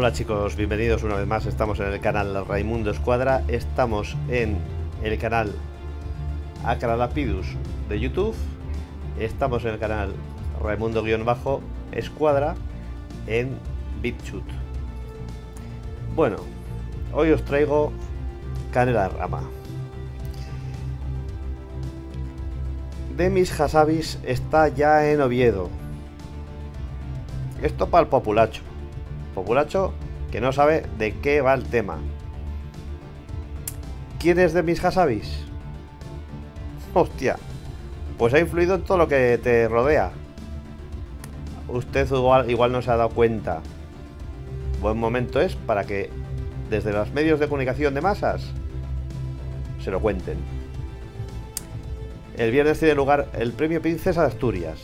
Hola chicos, bienvenidos una vez más, estamos en el canal Raimundo Escuadra, estamos en el canal Acralapidus de YouTube, estamos en el canal Raimundo-Escuadra en BitChut. Bueno, hoy os traigo Canela Rama. Demis Hasabis está ya en Oviedo. Esto para el populacho Curacho, que no sabe de qué va el tema. ¿Quién es de mis Hasabis? Hostia, pues ha influido en todo lo que te rodea. Usted igual, no se ha dado cuenta. Buen momento es para que desde los medios de comunicación de masas se lo cuenten. El viernes tiene lugar el premio Princesa de Asturias.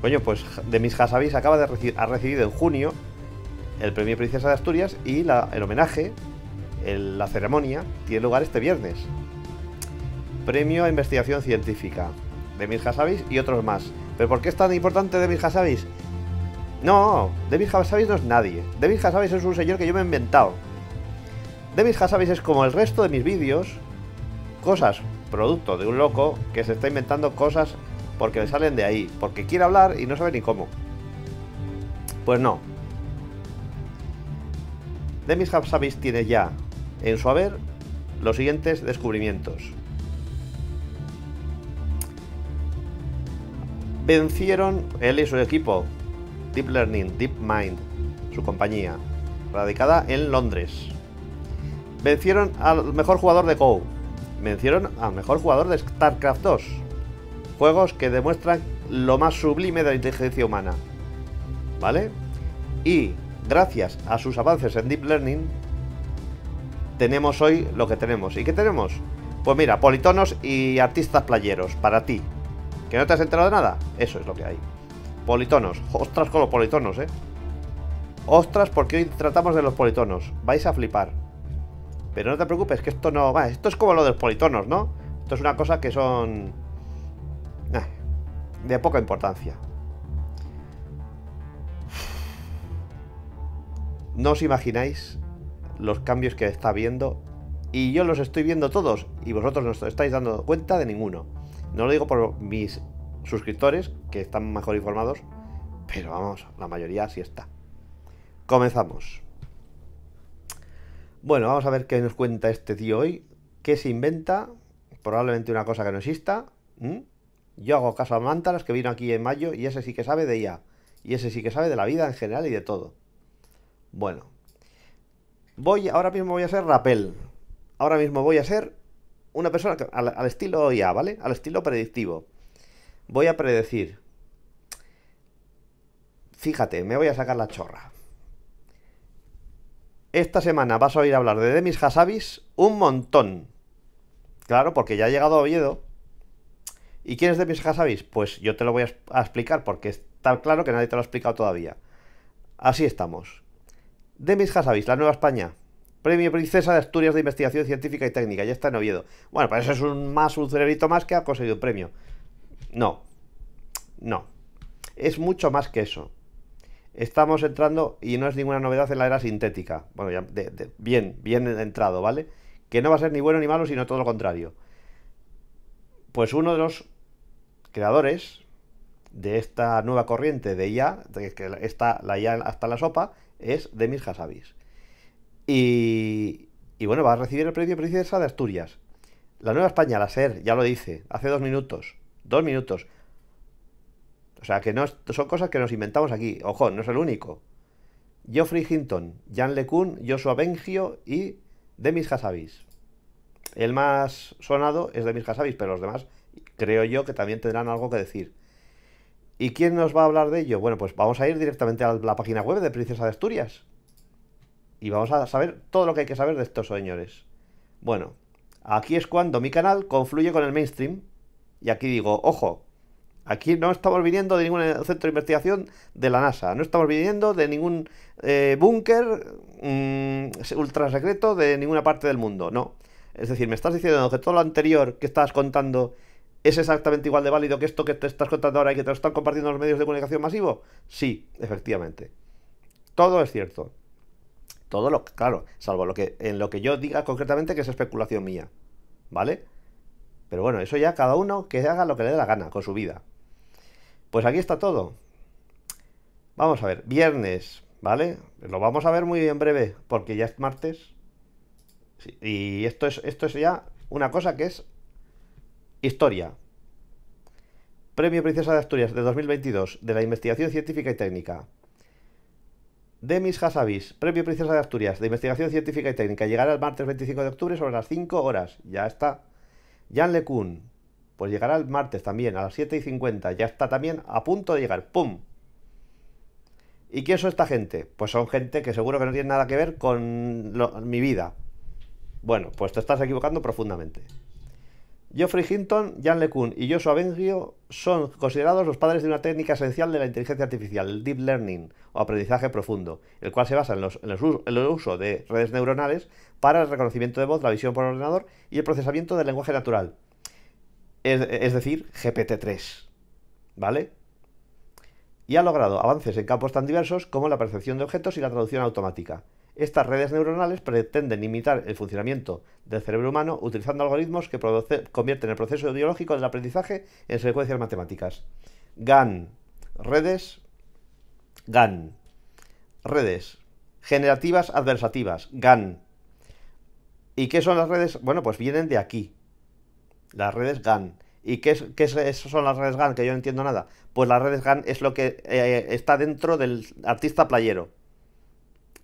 Coño, pues de mis Hasabis acaba de recibir, ha recibido en junio el premio Princesa de Asturias y el homenaje, la ceremonia, tiene lugar este viernes. Premio a Investigación Científica de Hasabis y otros más. ¿Pero por qué es tan importante de Hasabis? No, David Sabis no es nadie. David Hasabis es un señor que yo me he inventado. David Hasabis es como el resto de mis vídeos, cosas producto de un loco que se está inventando cosas porque le salen de ahí, porque quiere hablar y no sabe ni cómo. Pues no, Demis Hapsavis tiene ya en su haber los siguientes descubrimientos. Vencieron él y su equipo, Deep Learning, Deep Mind, su compañía, radicada en Londres. Vencieron al mejor jugador de Go. Vencieron al mejor jugador de StarCraft 2. Juegos que demuestran lo más sublime de la inteligencia humana. ¿Vale? Y gracias a sus avances en Deep Learning, tenemos hoy lo que tenemos. ¿Y qué tenemos? Pues mira, politonos y artistas playeros, para ti. ¿Que no te has enterado de nada? Eso es lo que hay. Politonos. Ostras con los politonos, ¿eh? Ostras, porque hoy tratamos de los politonos. Vais a flipar. Pero no te preocupes, que esto no... va. esto es como lo de los politonos, ¿no? Esto es una cosa que son... Eh, de poca importancia. No os imagináis los cambios que está viendo y yo los estoy viendo todos y vosotros no os estáis dando cuenta de ninguno. No lo digo por mis suscriptores que están mejor informados, pero vamos, la mayoría sí está. Comenzamos. Bueno, vamos a ver qué nos cuenta este tío hoy. ¿Qué se inventa? Probablemente una cosa que no exista. Yo hago caso a Mántaras, que vino aquí en mayo, y ese sí que sabe de ella Y ese sí que sabe de la vida en general y de todo. Bueno. Voy, ahora mismo voy a ser Rappel. Ahora mismo voy a ser una persona al, estilo IA, ¿vale? Al estilo predictivo. Voy a predecir. Fíjate, me voy a sacar la chorra. Esta semana vas a oír hablar de Demis Hasabis un montón. Claro, porque ya ha llegado Oviedo. ¿Y quién es Demis Hasabis? Pues yo te lo voy a, explicar porque es tan claro que nadie te lo ha explicado todavía. Así estamos. Demis Hassabis, La Nueva España. Premio Princesa de Asturias de Investigación Científica y Técnica. Ya está en Oviedo. Bueno, pues eso es un más, un cerebrito más que ha conseguido un premio. No. No. Es mucho más que eso. Estamos entrando, y no es ninguna novedad, en la era sintética. Bueno, ya bien, bien entrado, ¿vale? Que no va a ser ni bueno ni malo, sino todo lo contrario. Pues uno de los creadores de esta nueva corriente de IA, que está la IA hasta la sopa, es Demis Hassabis. Y, y bueno, va a recibir el premio Princesa de Asturias. La Nueva España, la SER, ya lo dice, hace dos minutos. Dos minutos. O sea, que no son cosas que nos inventamos aquí. Ojo, no es el único. Geoffrey Hinton, Jan LeCun, Joshua Bengio y Demis Hassabis. El más sonado es Demis Hassabis, pero los demás creo yo que también tendrán algo que decir. ¿Y quién nos va a hablar de ello? Bueno, pues vamos a ir directamente a la página web de Princesa de Asturias. Y vamos a saber todo lo que hay que saber de estos señores. Bueno, aquí es cuando mi canal confluye con el mainstream. Y aquí digo, ojo, aquí no estamos viniendo de ningún eh, centro de investigación de la NASA. No estamos viniendo de ningún eh, búnker mm, ultra secreto de ninguna parte del mundo. No. Es decir, me estás diciendo que todo lo anterior que estabas contando ¿Es exactamente igual de válido que esto que te estás contando ahora y que te lo están compartiendo los medios de comunicación masivo? Sí, efectivamente. Todo es cierto. Todo lo que, claro, salvo lo que, en lo que yo diga concretamente que es especulación mía. ¿Vale? Pero bueno, eso ya cada uno que haga lo que le dé la gana con su vida. Pues aquí está todo. Vamos a ver, viernes, ¿vale? Lo vamos a ver muy en breve, porque ya es martes. y esto es, esto es ya una cosa que es Historia. Premio Princesa de Asturias de 2022 de la Investigación Científica y Técnica. Demis Hasabis, Premio Princesa de Asturias de Investigación Científica y Técnica. Llegará el martes 25 de octubre sobre las 5 horas. Ya está. Jan LeCun, pues llegará el martes también a las 7 y 50. Ya está también a punto de llegar. ¡Pum! ¿Y quién son esta gente? Pues son gente que seguro que no tiene nada que ver con mi vida. Bueno, pues te estás equivocando profundamente. Geoffrey Hinton, Jan LeCun y Joshua Bengio son considerados los padres de una técnica esencial de la inteligencia artificial, el deep learning o aprendizaje profundo, el cual se basa en, el uso de redes neuronales para el reconocimiento de voz, la visión por ordenador y el procesamiento del lenguaje natural, es, es decir, GPT-3. ¿Vale? Y ha logrado avances en campos tan diversos como la percepción de objetos y la traducción automática. Estas redes neuronales pretenden imitar el funcionamiento del cerebro humano utilizando algoritmos que convierten el proceso biológico del aprendizaje en secuencias matemáticas. GAN. Redes. GAN. Redes. Generativas adversativas. GAN. ¿Y qué son las redes? Bueno, pues vienen de aquí. Las redes GAN. ¿Y qué, qué son las redes GAN? Que yo no entiendo nada. Pues las redes GAN es lo que eh, está dentro del artista playero.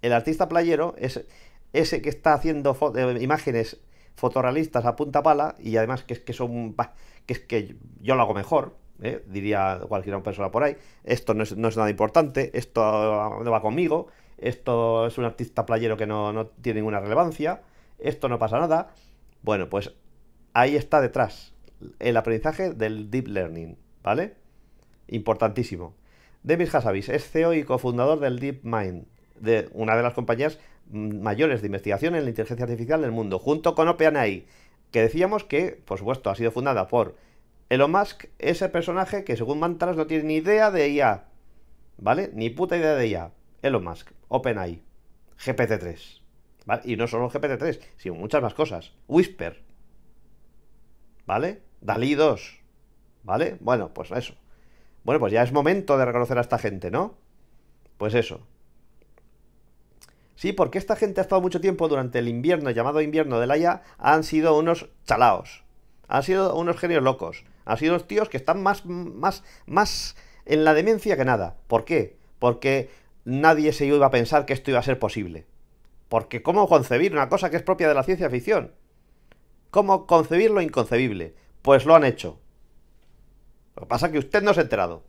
El artista playero es ese que está haciendo eh, imágenes fotorrealistas a punta pala y además que es que son que es que yo lo hago mejor ¿eh? diría cualquier persona por ahí esto no es, nada importante esto no va conmigo esto es un artista playero que no, tiene ninguna relevancia esto no pasa nada bueno pues ahí está detrás el aprendizaje del deep learning vale importantísimo Demis Hassabis es CEO y cofundador del DeepMind de una de las compañías mayores de investigación en la inteligencia artificial del mundo, junto con OpenAI, que decíamos que, por supuesto, ha sido fundada por Elon Musk, ese personaje que según Mantras no tiene ni idea de IA, ¿vale? Ni puta idea de IA. Elon Musk, OpenAI, GPT-3, ¿vale? Y no solo GPT-3, sino muchas más cosas. Whisper, ¿vale? Dalí 2, ¿vale? Bueno, pues eso. Bueno, pues ya es momento de reconocer a esta gente, ¿no? Pues eso. Sí, porque esta gente ha estado mucho tiempo durante el invierno, llamado invierno de la Haya, han sido unos chalaos. Han sido unos genios locos. Han sido unos tíos que están más, más, más en la demencia que nada. ¿Por qué? Porque nadie se iba a pensar que esto iba a ser posible. Porque ¿cómo concebir una cosa que es propia de la ciencia ficción? ¿Cómo concebir lo inconcebible? Pues lo han hecho. Lo que pasa es que usted no se ha enterado.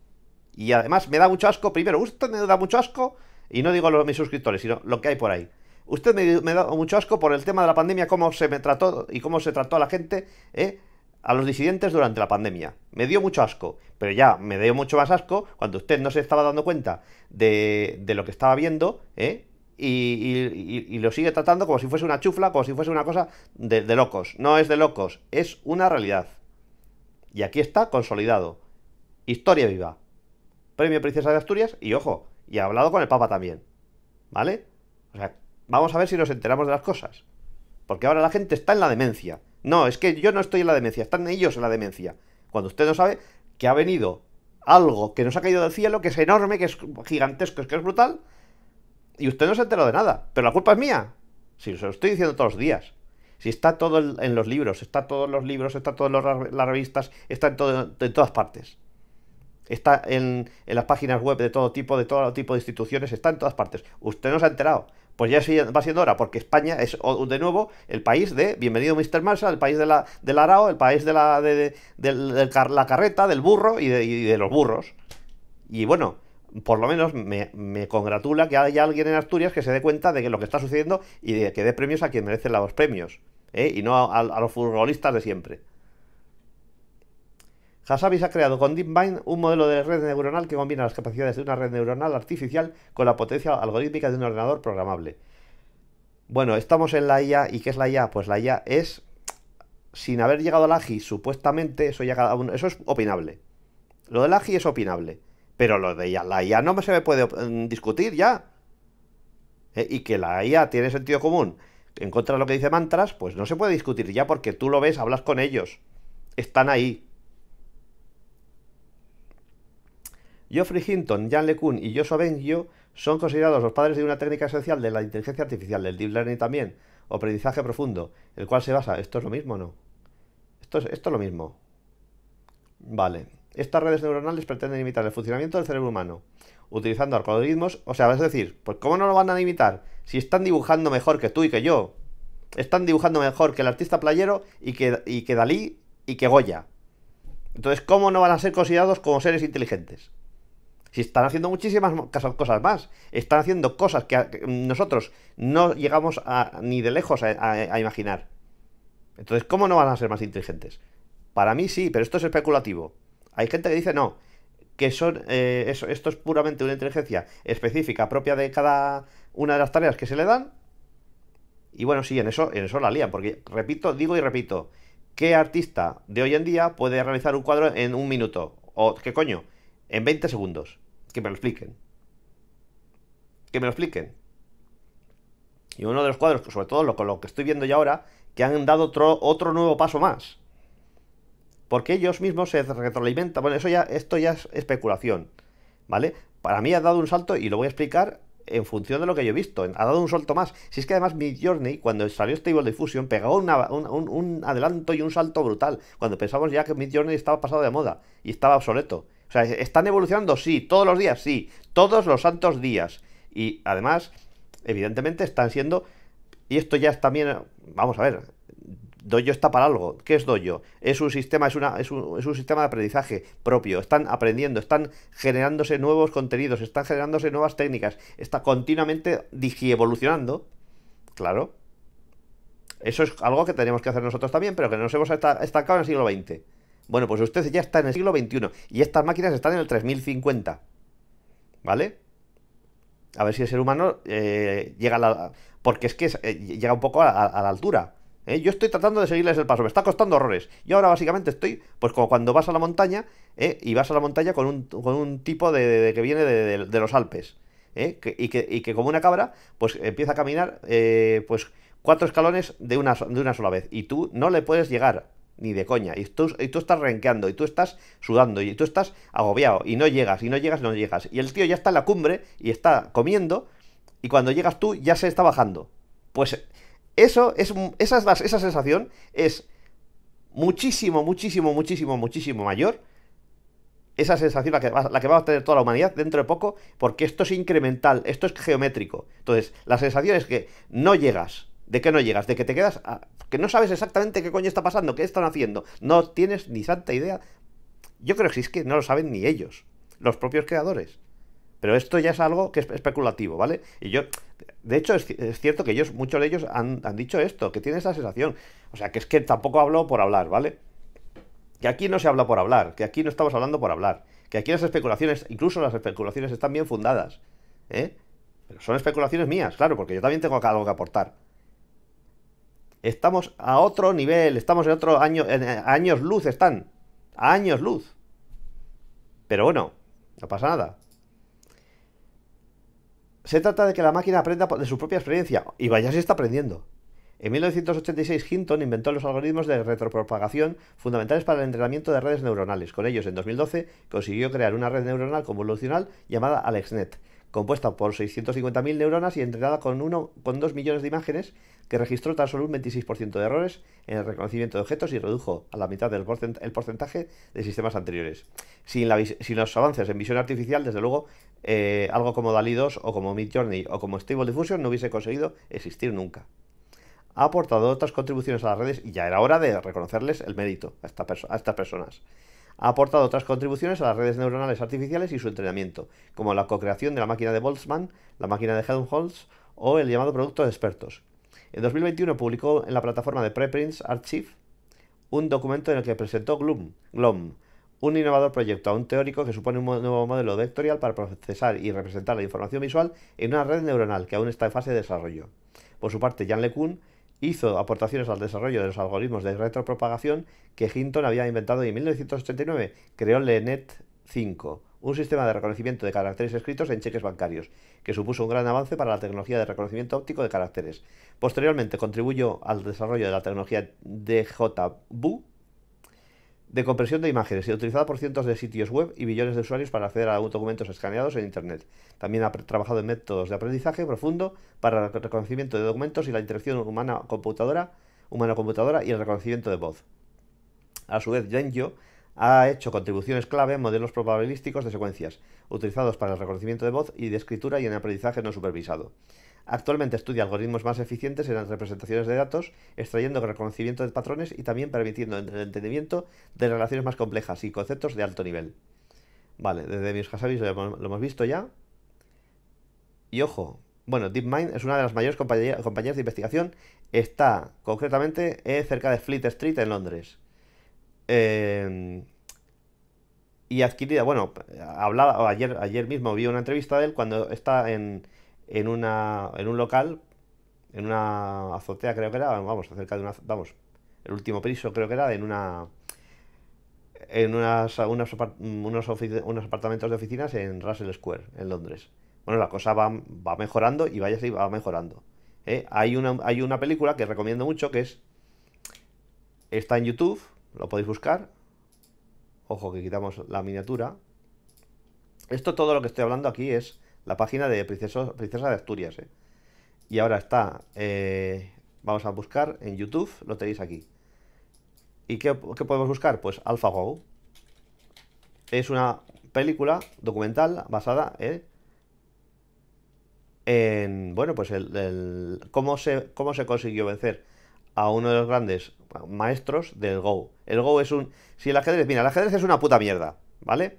Y además me da mucho asco, primero, usted me da mucho asco y no digo a mis suscriptores, sino lo que hay por ahí. Usted me, ha dado mucho asco por el tema de la pandemia, cómo se me trató y cómo se trató a la gente, ¿eh? a los disidentes durante la pandemia. Me dio mucho asco, pero ya me dio mucho más asco cuando usted no se estaba dando cuenta de, lo que estaba viendo, ¿eh? Y, lo sigue tratando como si fuese una chufla, como si fuese una cosa de, locos. No es de locos, es una realidad. Y aquí está consolidado. Historia viva. Premio Princesa de Asturias y ojo, y ha hablado con el Papa también. ¿Vale? O sea, vamos a ver si nos enteramos de las cosas. Porque ahora la gente está en la demencia. No, es que yo no estoy en la demencia, están ellos en la demencia. Cuando usted no sabe que ha venido algo que nos ha caído del cielo, que es enorme, que es gigantesco, que es brutal, y usted no se enteró de nada. Pero la culpa es mía. Si se lo estoy diciendo todos los días. Si está todo en los libros, está todos los libros, está todas las revistas, está en, todo, en todas partes. Está en, las páginas web de todo tipo, de todo tipo de instituciones, está en todas partes. Usted no se ha enterado. Pues ya va siendo hora, porque España es de nuevo el país de bienvenido Mr. Marshall, el país de la, del arao, el país de, la, de, la carreta, del burro y de, los burros. Y bueno, por lo menos me, congratula que haya alguien en Asturias que se dé cuenta de que lo que está sucediendo y de que dé premios a quien merece los premios, ¿eh? y no a los futbolistas de siempre. Hasabis ha creado con DeepMind un modelo de red neuronal que combina las capacidades de una red neuronal artificial con la potencia algorítmica de un ordenador programable. Bueno, estamos en la IA. ¿Y qué es la IA? Pues la IA es, sin haber llegado a la AGI, supuestamente, eso ya eso es opinable. Lo de la AGI es opinable. Pero lo de la IA no se me puede mm, discutir ya. Eh, y que la IA tiene sentido común en contra de lo que dice Mantras, pues no se puede discutir ya porque tú lo ves, hablas con ellos. Están ahí. Geoffrey Hinton, Jan LeCun y Joshua Bengio son considerados los padres de una técnica esencial de la inteligencia artificial, del deep learning también, o aprendizaje profundo, el cual se basa. ¿Esto es lo mismo o no? Esto es, esto lo mismo. Vale. Estas redes neuronales pretenden imitar el funcionamiento del cerebro humano, utilizando algoritmos. O sea, es decir, pues ¿cómo no lo van a imitar? Si están dibujando mejor que tú y que yo. Están dibujando mejor que el artista playero y que, y que Dalí y que Goya. Entonces, ¿cómo no van a ser considerados como seres inteligentes? Si están haciendo muchísimas cosas más, están haciendo cosas que nosotros no llegamos ni de lejos a, imaginar. Entonces, ¿cómo no van a ser más inteligentes? Para mí sí, pero esto es especulativo. Hay gente que dice no, que son, eh, eso, esto es puramente una inteligencia específica propia de cada una de las tareas que se le dan. Y bueno, sí, en eso, en eso la lían, porque repito, digo y repito, ¿qué artista de hoy en día puede realizar un cuadro en un minuto? ¿O qué coño? En 20 segundos. Que me lo expliquen. Que me lo expliquen. Y uno de los cuadros, pues, sobre todo lo, lo que estoy viendo ya ahora, que han dado otro, otro nuevo paso más. Porque ellos mismos se retroalimentan. Bueno, eso ya, esto ya es especulación. ¿Vale? Para mí ha dado un salto, y lo voy a explicar en función de lo que yo he visto. Ha dado un salto más. Si es que además Mid Journey, cuando salió Stable Diffusion, pegó un, un, adelanto y un salto brutal. Cuando pensamos ya que Mid Journey estaba pasado de moda y estaba obsoleto. O sea, ¿están evolucionando? Sí, todos los días, sí, todos los santos días. Y además, evidentemente están siendo, y esto ya es también, vamos a ver, Dojo está para algo. ¿Qué es Dojo? Es un sistema, es, es, un, sistema de aprendizaje propio. Están aprendiendo, están generándose nuevos contenidos, están generándose nuevas técnicas, está continuamente digievolucionando. Claro. Eso es algo que tenemos que hacer nosotros también, pero que nos hemos estancado en el siglo XX. Bueno, pues usted ya está en el siglo XXI y estas máquinas están en el 3050. ¿Vale? A ver si el ser humano eh, llega a la... Porque es que eh, llega un poco a, la altura. ¿eh? Yo estoy tratando de seguirles el paso, me está costando horrores. Yo ahora básicamente estoy, pues como cuando vas a la montaña, y vas a la montaña con un, tipo de, que viene de, los Alpes. y, que, que, como una cabra, pues empieza a caminar pues cuatro escalones de una, de una sola vez. Y tú no le puedes llegar ni de coña. Y tú, y tú estás renqueando, y tú estás sudando, y tú estás agobiado, y no llegas, y no llegas, y no llegas. Y el tío ya está en la cumbre y está comiendo, y cuando llegas tú ya se está bajando. Pues eso es, esa, esa sensación es muchísimo, muchísimo, muchísimo, muchísimo mayor. Esa sensación la la que va a tener toda la humanidad dentro de poco, porque esto es incremental, esto es geométrico. Entonces, la sensación es que no llegas, ¿De qué no llegas? ¿De que te quedas? que no sabes exactamente qué coño está pasando, qué están haciendo. No tienes ni santa idea. Yo creo que es que no lo saben ni ellos, los propios creadores. Pero esto ya es algo que es especulativo, ¿vale? Y yo, de hecho, es, cierto que ellos, muchos de ellos han, dicho esto, que tienen esa sensación. O sea, que es que tampoco hablo por hablar, ¿vale? Que aquí no se habla por hablar, que aquí no estamos hablando por hablar, que aquí las especulaciones, incluso las especulaciones están bien fundadas, ¿eh? Pero son especulaciones mías, claro, porque yo también tengo algo que aportar. Estamos a otro nivel, estamos en otro año, en eh, años luz están. A años luz. Pero bueno, no pasa nada. Se trata de que la máquina aprenda de su propia experiencia, y vaya si está aprendiendo. En 1986, Hinton inventó los algoritmos de retropropagación fundamentales para el entrenamiento de redes neuronales. Con ellos, en 2012, consiguió crear una red neuronal convolucional llamada AlexNet, compuesta por 650.000 neuronas y entrenada con, uno, con 2 millones de imágenes, que registró tan solo un 26% de errores en el reconocimiento de objetos y redujo a la mitad el porcentaje de sistemas anteriores. Sin, los avances en visión artificial, desde luego, eh, algo como DALI 2 o como Mid Journey o como Stable Diffusion no hubiese conseguido existir nunca. Ha aportado otras contribuciones a las redes y ya era hora de reconocerles el mérito a estas personas ha aportado otras contribuciones a las redes neuronales artificiales y su entrenamiento, como la cocreación de la máquina de Boltzmann, la máquina de Helmholtz o el llamado producto de expertos. En 2021 publicó en la plataforma de Preprints Archive un documento en el que presentó Gloom, Glom, un innovador proyecto a un teórico que supone un nuevo modelo vectorial para procesar y representar la información visual en una red neuronal que aún está en fase de desarrollo. Por su parte, Jan LeCun hizo aportaciones al desarrollo de los algoritmos de retropropagación que Hinton había inventado y en 1989 creó LeNet 5, un sistema de reconocimiento de caracteres escritos en cheques bancarios, que supuso un gran avance para la tecnología de reconocimiento óptico de caracteres. Posteriormente contribuyó al desarrollo de la tecnología DJBU, de compresión de imágenes y utilizado por cientos de sitios web y billones de usuarios para acceder a documentos escaneados en Internet. También ha trabajado en métodos de aprendizaje profundo para el reconocimiento de documentos y la interacción humana-computadora humano-computadora y el reconocimiento de voz. A su vez, Yangio ha hecho contribuciones clave en modelos probabilísticos de secuencias, utilizados para el reconocimiento de voz y de escritura y en aprendizaje no supervisado. Actualmente estudia algoritmos más eficientes en las representaciones de datos, extrayendo reconocimiento de patrones y también permitiendo el entendimiento de relaciones más complejas y conceptos de alto nivel. Vale, desde mis Hasabis lo hemos, lo visto ya. Y ojo, bueno, DeepMind es una de las mayores compañías de investigación. Está concretamente eh, cerca de Fleet Street en Londres. Em, y adquirida, bueno, hablaba, ayer, ayer mismo vi una entrevista de él cuando está en, en, una, en un local, en una azotea creo que era, vamos, acerca de una, vamos, el último piso creo que era, en una en unas, unos, unos, apartamentos de oficinas en Russell Square, en Londres. Bueno, la cosa va, mejorando y vaya así va mejorando. ¿eh? Hay, una, hay una película que recomiendo mucho que es. Está en YouTube, lo podéis buscar. Ojo que quitamos la miniatura. Esto todo lo que estoy hablando aquí es la página de Princesa de Asturias. ¿eh? Y ahora está, eh, vamos a buscar en YouTube, lo tenéis aquí. ¿Y qué, podemos buscar? Pues AlphaGo. Es una película documental basada eh, en, bueno, pues el, cómo, se, cómo se consiguió vencer a uno de los grandes maestros del Go. El Go es un... Si el ajedrez... Mira, el ajedrez es una puta mierda, ¿vale?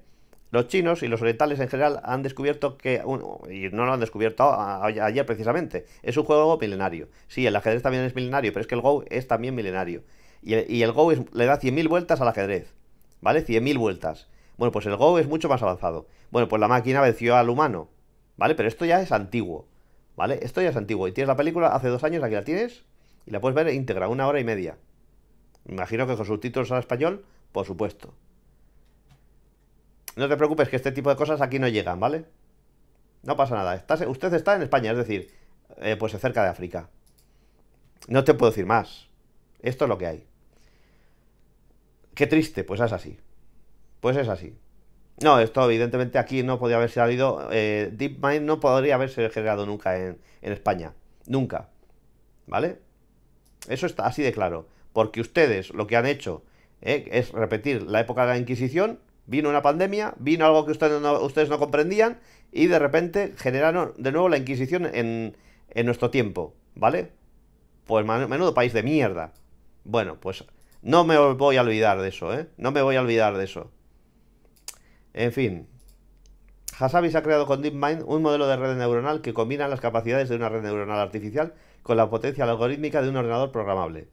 Los chinos y los orientales en general han descubierto que, y no lo han descubierto ayer precisamente, es un juego milenario. Sí, el ajedrez también es milenario, pero es que el Go es también milenario. Y el, Go le da 100.000 vueltas al ajedrez, ¿vale? 100.000 vueltas. Bueno, pues el Go es mucho más avanzado. Bueno, pues la máquina venció al humano, ¿vale? Pero esto ya es antiguo, ¿vale? Esto ya es antiguo. Y tienes la película hace dos años, aquí la tienes, y la puedes ver íntegra, una hora y media. Imagino que con subtítulos al español, por supuesto. No te preocupes que este tipo de cosas aquí no llegan, ¿vale? No pasa nada. usted está en España, es decir, eh, pues cerca de África. No te puedo decir más. Esto es lo que hay. Qué triste, pues es así. Pues es así. No, esto evidentemente aquí no podría haber salido. Eh, DeepMind no podría haberse generado nunca en, España. Nunca. ¿Vale? Eso está así de claro. Porque ustedes lo que han hecho eh, es repetir la época de la Inquisición Vino una pandemia, vino algo que ustedes no, comprendían y de repente generaron de nuevo la Inquisición en, nuestro tiempo, ¿vale? Pues menudo país de mierda. Bueno, pues no me voy a olvidar de eso, ¿eh? No me voy a olvidar de eso. En fin. Hasabi ha creado con DeepMind un modelo de red neuronal que combina las capacidades de una red neuronal artificial con la potencia algorítmica de un ordenador programable.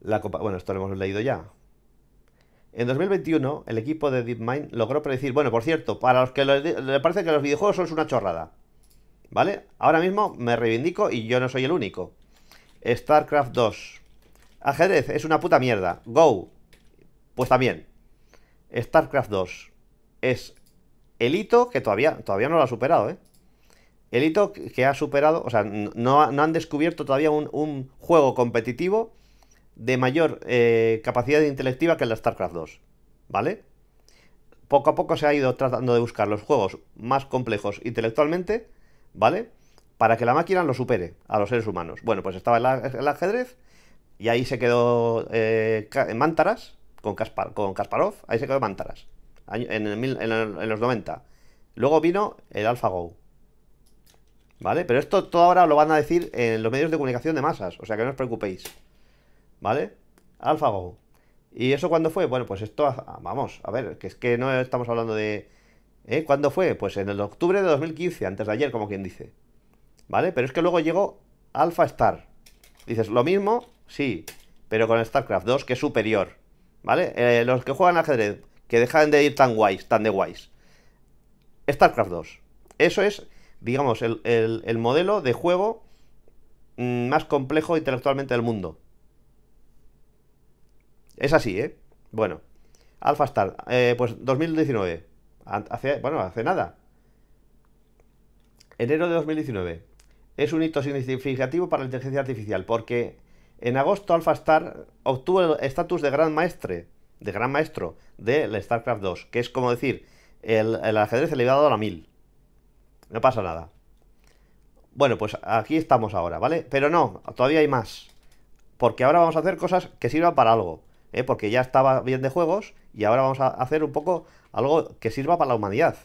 La bueno, esto lo hemos leído ya. En 2021, el equipo de DeepMind logró predecir, bueno, por cierto, para los que le parece que los videojuegos son una chorrada, ¿vale? Ahora mismo me reivindico y yo no soy el único. StarCraft 2. Ajedrez, es una puta mierda. Go. Pues también. StarCraft 2 es el hito que todavía, todavía no lo ha superado, ¿eh? El hito que ha superado, o sea, no, han descubierto todavía un juego competitivo de mayor eh, capacidad intelectiva que el de StarCraft 2, ¿vale? Poco a poco se ha ido tratando de buscar los juegos más complejos intelectualmente, ¿vale? Para que la máquina lo supere a los seres humanos. Bueno, pues estaba el, ajedrez y ahí se quedó en eh, Mántaras con, Kasparov, ahí se quedó en, en los 90. Luego vino el AlphaGo, ¿vale? Pero esto todo ahora lo van a decir en los medios de comunicación de masas, o sea que no os preocupéis. ¿vale? AlphaGo. ¿Y eso cuándo fue? Bueno, pues esto, ah, ah, vamos, a ver, que es que no estamos hablando de... ¿eh? ¿Cuándo fue? Pues en el octubre de 2015, antes de ayer, como quien dice. ¿Vale? Pero es que luego llegó AlphaStar. Dices, lo mismo, sí, pero con StarCraft 2, que es superior. ¿Vale? Eh, los que juegan ajedrez, que dejan de ir tan guays, tan de guays. StarCraft 2. Eso es, digamos, el modelo de juego mm, más complejo intelectualmente del mundo. Es así, ¿eh? Bueno. AlphaStar, eh, pues 2019. bueno, hace nada. Enero de 2019. Es un hito significativo para la inteligencia artificial porque en agosto AlphaStar obtuvo el estatus de gran maestre, de gran maestro del StarCraft 2, que es como decir, el, el ajedrez elevado a la 1000. No pasa nada. Bueno, pues aquí estamos ahora, ¿vale? Pero no, todavía hay más. Porque ahora vamos a hacer cosas que sirvan para algo. ¿eh? porque ya estaba bien de juegos y ahora vamos a hacer un poco algo que sirva para la humanidad.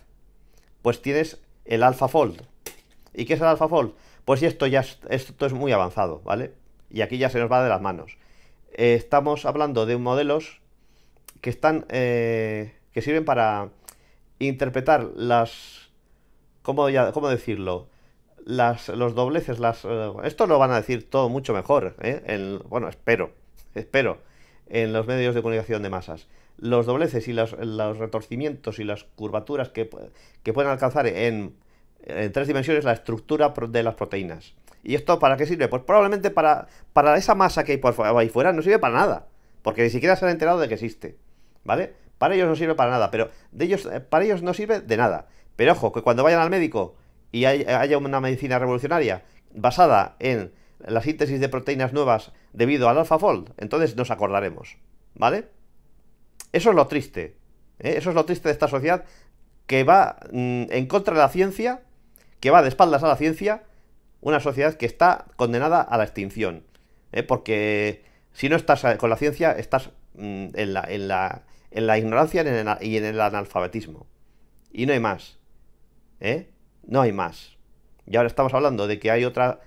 Pues tienes el AlphaFold. ¿Y qué es el AlphaFold? Pues esto ya es, esto es muy avanzado, ¿vale? Y aquí ya se nos va de las manos. Eh, estamos hablando de modelos que están eh, que sirven para interpretar las cómo, ya, cómo decirlo las, los dobleces, las... esto lo van a decir todo mucho mejor, El, bueno, espero, espero en los medios de comunicación de masas. Los dobleces y los, retorcimientos y las curvaturas que, que pueden alcanzar en, en, tres dimensiones la estructura de las proteínas. ¿Y esto para qué sirve? Pues probablemente para, para esa masa que hay por ahí fuera no sirve para nada, porque ni siquiera se han enterado de que existe. ¿Vale? Para ellos no sirve para nada, pero de ellos, eh, para ellos no sirve de nada. Pero ojo, que cuando vayan al médico y haya una medicina revolucionaria basada en la síntesis de proteínas nuevas debido al AlphaFold entonces nos acordaremos, ¿vale? Eso es lo triste, ¿eh? eso es lo triste de esta sociedad que va mm, en contra de la ciencia, que va de espaldas a la ciencia, una sociedad que está condenada a la extinción, ¿eh? porque si no estás con la ciencia, estás mm, en, la, en, la, en, la, ignorancia y en el analfabetismo. Y no hay más. ¿eh? No hay más. Y ahora estamos hablando de que hay otra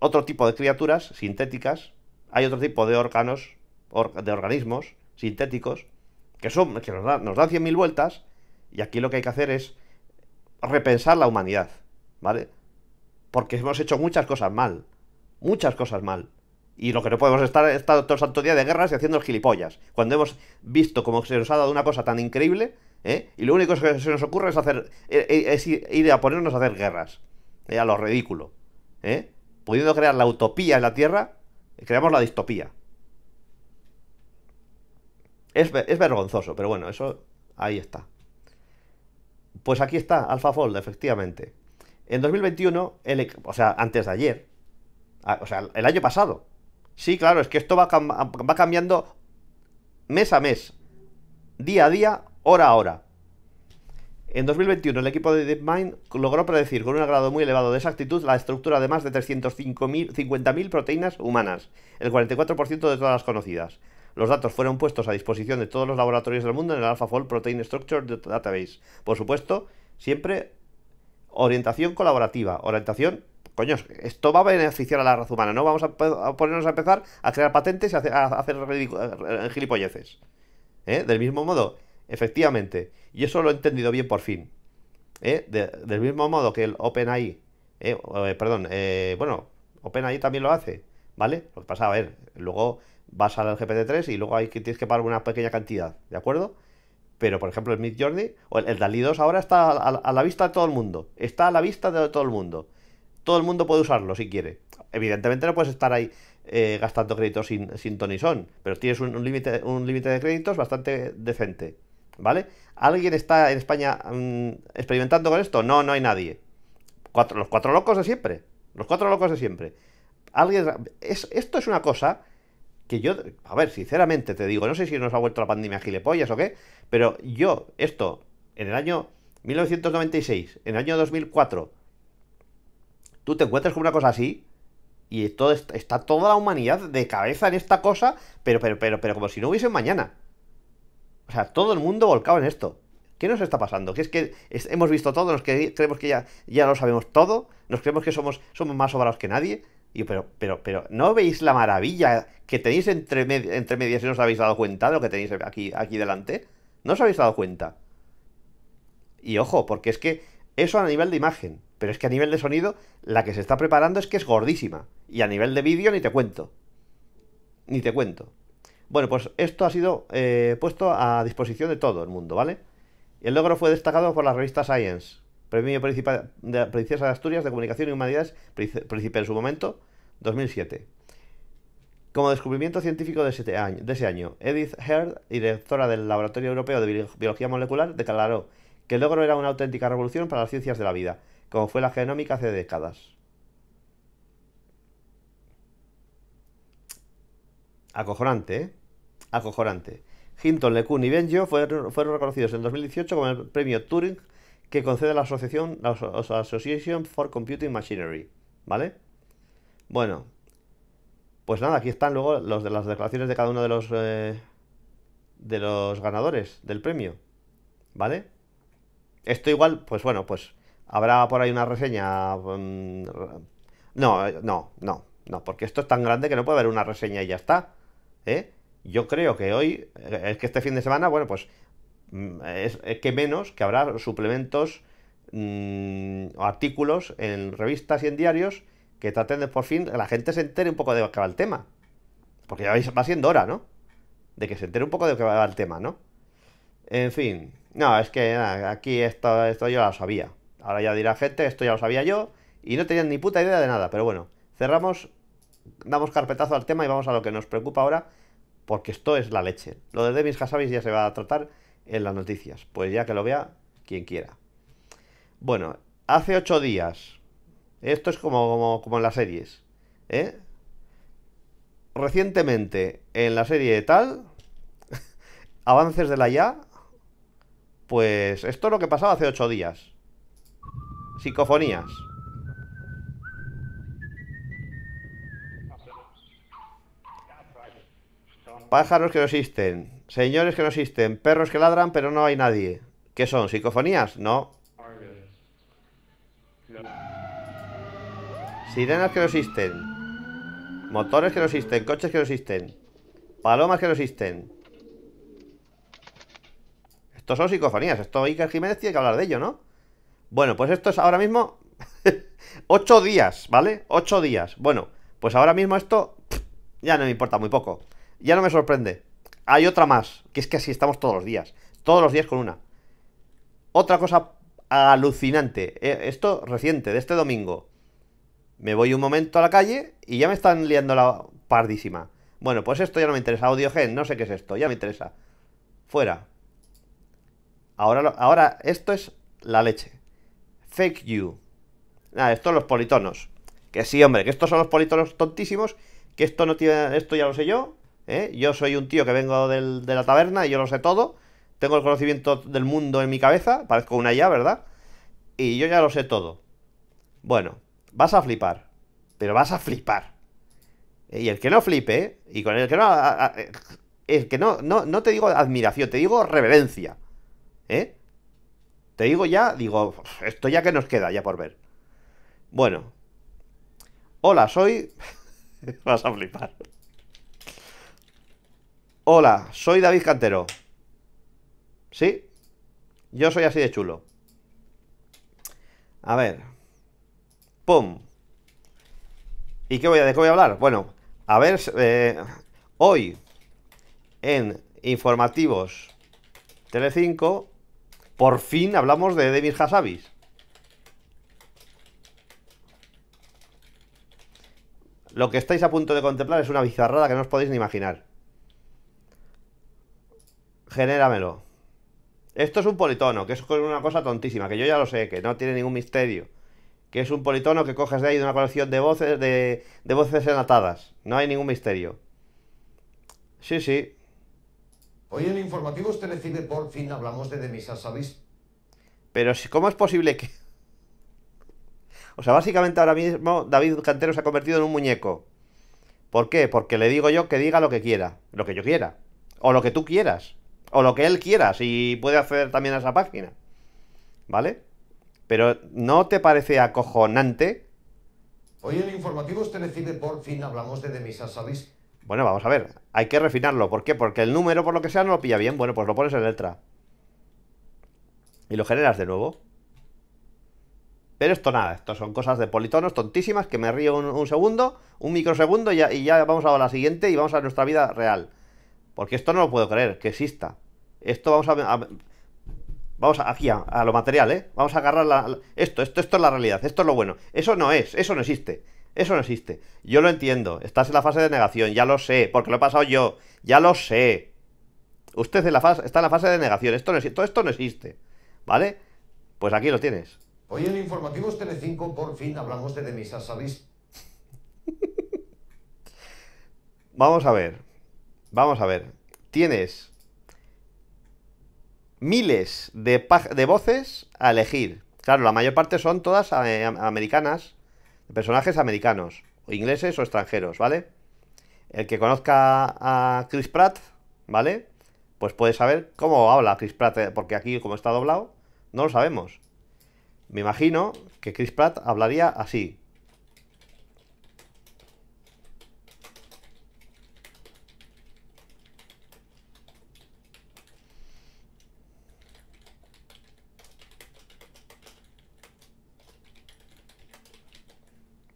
otro tipo de criaturas sintéticas, hay otro tipo de órganos, de organismos sintéticos, que, son, que nos, dan nos dan 100.000 vueltas, y aquí lo que hay que hacer es repensar la humanidad, ¿vale? Porque hemos hecho muchas cosas mal, muchas cosas mal. Y lo que no podemos estar, estar todo el santo día de guerras y haciendo gilipollas. Cuando hemos visto cómo se nos ha dado una cosa tan increíble, ¿eh? y lo único que se nos ocurre es hacer e, e, es ir a ponernos a hacer guerras. ¿eh? A lo ridículo. ¿eh? pudiendo crear la utopía en la Tierra, creamos la distopía. Es, vergonzoso, pero bueno, eso ahí está. Pues aquí está AlphaFold, efectivamente. En 2021, o sea, antes de ayer, o sea, el año pasado. Sí, claro, es que esto va cambiando mes a mes, día a día, hora a hora. En 2021, el equipo de DeepMind logró predecir con un grado muy elevado de exactitud la estructura de más de 350.000 proteínas humanas, el 44% de todas las conocidas. Los datos fueron puestos a disposición de todos los laboratorios del mundo en el AlphaFold Protein Structure Database. Por supuesto, siempre orientación colaborativa, orientación coño, esto va a beneficiar a la raza humana, ¿no? Vamos a, ponernos a empezar a crear patentes y a hacer, a gilipolleces. ¿eh? Del mismo modo, Efectivamente. Y eso lo he entendido bien por fin. ¿eh? del mismo modo que el OpenAI. ¿eh? eh perdón, eh, bueno, OpenAI también lo hace. ¿Vale? Lo que pasa, a ver, luego vas al GPT-3 y luego hay que, tienes que pagar una pequeña cantidad. ¿De acuerdo? Pero, por ejemplo, el Mid Journey o el, el DALI 2 ahora está a, la vista de todo el mundo. Está a la vista de todo el mundo. Todo el mundo puede usarlo si quiere. Evidentemente no puedes estar ahí gastando créditos sin, sin son, pero tienes un límite un límite de créditos bastante decente. ¿vale? ¿Alguien está en España mm, experimentando con esto? No, no hay nadie. los cuatro locos de siempre. Los cuatro locos de siempre. Alguien. esto es una cosa que yo. A ver, sinceramente te digo, no sé si nos ha vuelto la pandemia gilipollas o qué, pero yo, esto, en el año 1996, en el año 2004, tú te encuentras con una cosa así. Y está toda la humanidad de cabeza en esta cosa, pero, pero, pero, pero como si no hubiese mañana. O sea, todo el mundo volcado en esto. ¿Qué nos está pasando? Que es que hemos visto todo, nos que creemos que ya, ya lo sabemos todo, nos creemos que somos, somos más sobrados que nadie. Y pero, pero, pero, ¿no veis la maravilla que tenéis entre, entre medias y no os habéis dado cuenta de lo que tenéis aquí, aquí delante? ¿No os habéis dado cuenta? Y ojo, porque es que eso a nivel de imagen, pero es que a nivel de sonido, la que se está preparando es que es gordísima. Y a nivel de vídeo ni te cuento. Ni te cuento. Bueno, pues esto ha sido eh, puesto a disposición de todo el mundo, ¿vale? El logro fue destacado por la revista Science, premio de Princesa de Asturias de Comunicación y Humanidades, principal en su momento, 2007. Como descubrimiento científico de, ese año, de ese año Edith Heard, directora del Laboratorio Europeo de Biología Molecular, declaró que el logro era una auténtica revolución para las ciencias de la vida, como fue la genómica hace décadas. acojonante, ¿eh? Acojonante. Hinton, LeCun y Benjo fueron, reconocidos en 2018 con el premio Turing que concede la asociación la Association for Computing Machinery, ¿vale? Bueno, pues nada, aquí están luego los de las declaraciones de cada uno de los eh, de los ganadores del premio, ¿vale? Esto igual, pues bueno, pues habrá por ahí una reseña. Mm, no, eh, no, no, no, porque esto es tan grande que no puede haber una reseña y ya está. ¿eh? Yo creo que hoy, es que este fin de semana, bueno, pues mm, es, que menos que habrá suplementos mm, o artículos en revistas y en diarios que traten de por fin que la gente se entere un poco de que va el tema. Porque ya va siendo hora, ¿no? De que se entere un poco de que va el tema, ¿no? En fin, no, es que aquí esto, esto yo ya lo sabía. Ahora ya dirá gente, esto ya lo sabía yo y no tenían ni puta idea de nada, pero bueno, cerramos, damos carpetazo al tema y vamos a lo que nos preocupa ahora, porque esto es la leche. Lo de Demis Hassabis ya se va a tratar en las noticias, pues ya que lo vea quien quiera. Bueno, hace ocho días, esto es como, como, en las series, ¿eh? Recientemente, en la serie tal, avances de la ya, pues esto es lo que pasaba hace ocho días. Psicofonías. pájaros que no existen, señores que no existen, perros que ladran, pero no hay nadie. ¿Qué son? ¿Psicofonías? No. Sirenas que no existen. Motores que no existen, coches que no existen. Palomas que no existen. Estos son psicofonías. Esto Iker Jiménez tiene que hablar de ello, ¿no? Bueno, pues esto es ahora mismo... ocho días, ¿vale? Ocho días. Bueno, pues ahora mismo esto... Ya no me importa muy poco ya no me sorprende. Hay otra más, que es que así estamos todos los días. Todos los días con una. Otra cosa alucinante. Eh, esto reciente, de este domingo. Me voy un momento a la calle y ya me están liando la pardísima. Bueno, pues esto ya no me interesa. Audiogen, no sé qué es esto, ya me interesa. Fuera. Ahora, ahora esto es la leche. Fake you. Nada, son los politonos. Que sí, hombre, que estos son los politonos tontísimos. Que esto no tiene. Esto ya lo sé yo. ¿eh? Yo soy un tío que vengo de la taberna y yo lo sé todo. Tengo el conocimiento del mundo en mi cabeza, parezco una ya, ¿verdad? Y yo ya lo sé todo. Bueno, vas a flipar, pero vas a flipar. Y el que no flipe, y con el que no... el que no, no, no te digo admiración, te digo reverencia. ¿Eh? Te digo ya, digo, esto ya que nos queda, ya por ver. Bueno. Hola, soy... vas a flipar. Hola, soy David Cantero. ¿Sí? Yo soy así de chulo. A ver. ¡Pum! ¿Y qué voy a, de qué voy a hablar? Bueno, a ver, eh, hoy en Informativos Telecinco, por fin hablamos de David Hassabis. Lo que estáis a punto de contemplar es una bizarrada que no os podéis ni imaginar. Genéramelo. Esto es un politono, que es una cosa tontísima, que yo ya lo sé, que no tiene ningún misterio. Que es un politono que coges de ahí de una colección de voces, de, voces enlatadas. No hay ningún misterio. Sí, sí. Hoy en informativos decide por fin hablamos de Demisa, ¿sabéis? Pero ¿cómo es posible que...? O sea, básicamente ahora mismo David Cantero se ha convertido en un muñeco. ¿Por qué? Porque le digo yo que diga lo que quiera, lo que yo quiera, o lo que tú quieras. O lo que él quiera, si puede acceder también a esa página. ¿Vale? Pero ¿no te parece acojonante? Hoy en Informativos Telecibe por fin hablamos de Demisa, ¿sabéis? Bueno, vamos a ver, hay que refinarlo. ¿Por qué? Porque el número, por lo que sea, no lo pilla bien. Bueno, pues lo pones en letra. Y lo generas de nuevo. Pero esto nada, esto son cosas de politonos tontísimas que me río un, segundo, un microsegundo y ya vamos a la siguiente y vamos a nuestra vida real. Porque esto no lo puedo creer, que exista. Esto vamos a... vamos a, aquí a, lo material, ¿eh? Vamos a agarrar la, esto, esto, esto es la realidad, esto es lo bueno. Eso no es, eso no existe. Eso no existe. Yo lo entiendo. Estás en la fase de negación, ya lo sé, porque lo he pasado yo. Ya lo sé. Usted está en la fase de negación. Esto no, todo esto no existe. ¿Vale? Pues aquí lo tienes. Hoy en Informativos Tele5, por fin hablamos de Denisa ¿sabéis? Vamos a ver. Vamos a ver. Tienes miles de, de voces a elegir. Claro, la mayor parte son todas eh, americanas, personajes americanos, o ingleses o extranjeros, ¿vale? El que conozca a Chris Pratt, ¿vale? Pues puede saber cómo habla Chris Pratt, eh, porque aquí como está doblado, no lo sabemos. Me imagino que Chris Pratt hablaría así.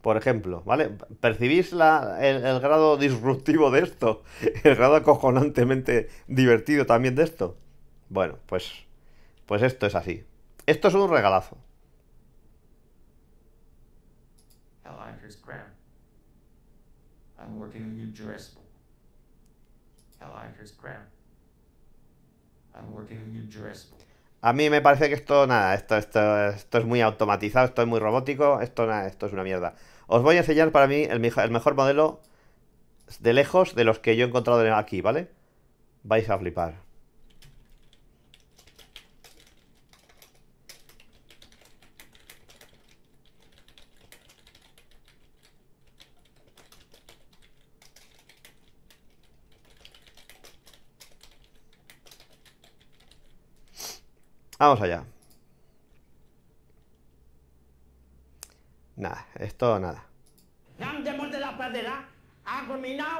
por ejemplo, ¿vale? ¿Percibís la, el, grado disruptivo de esto? ¿El grado acojonantemente divertido también de esto? Bueno, pues, pues esto es así. Esto es un regalazo. A mí me parece que esto, nada, esto, esto, esto es muy automatizado, esto es muy robótico, esto, nada, esto es una mierda. Os voy a enseñar para mí el, mejor modelo de lejos de los que yo he encontrado aquí, ¿vale? Vais a flipar. Vamos allá. Nada, es todo nada.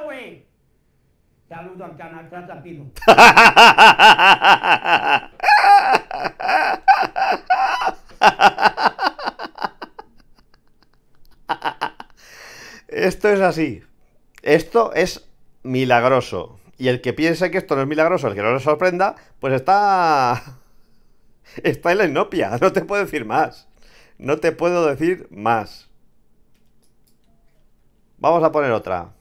Eh. al canal Esto es así. Esto es milagroso. Y el que piense que esto no es milagroso, el que no lo sorprenda, pues está. Está en la inopia, no te puedo decir más. No te puedo decir más. Vamos a poner otra.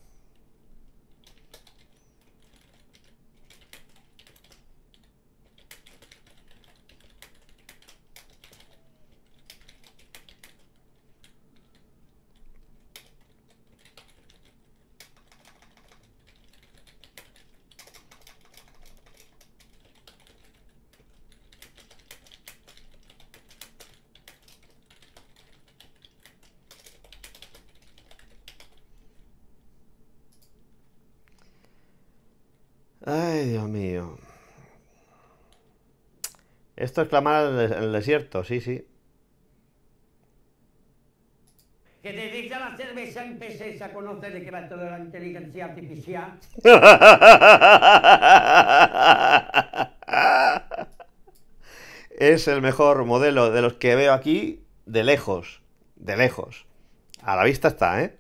Esto es clamar en el desierto, sí, sí. Que te diga la cerveza empecéis a conocer de qué va toda la inteligencia artificial. es el mejor modelo de los que veo aquí de lejos. De lejos. A la vista está, ¿eh?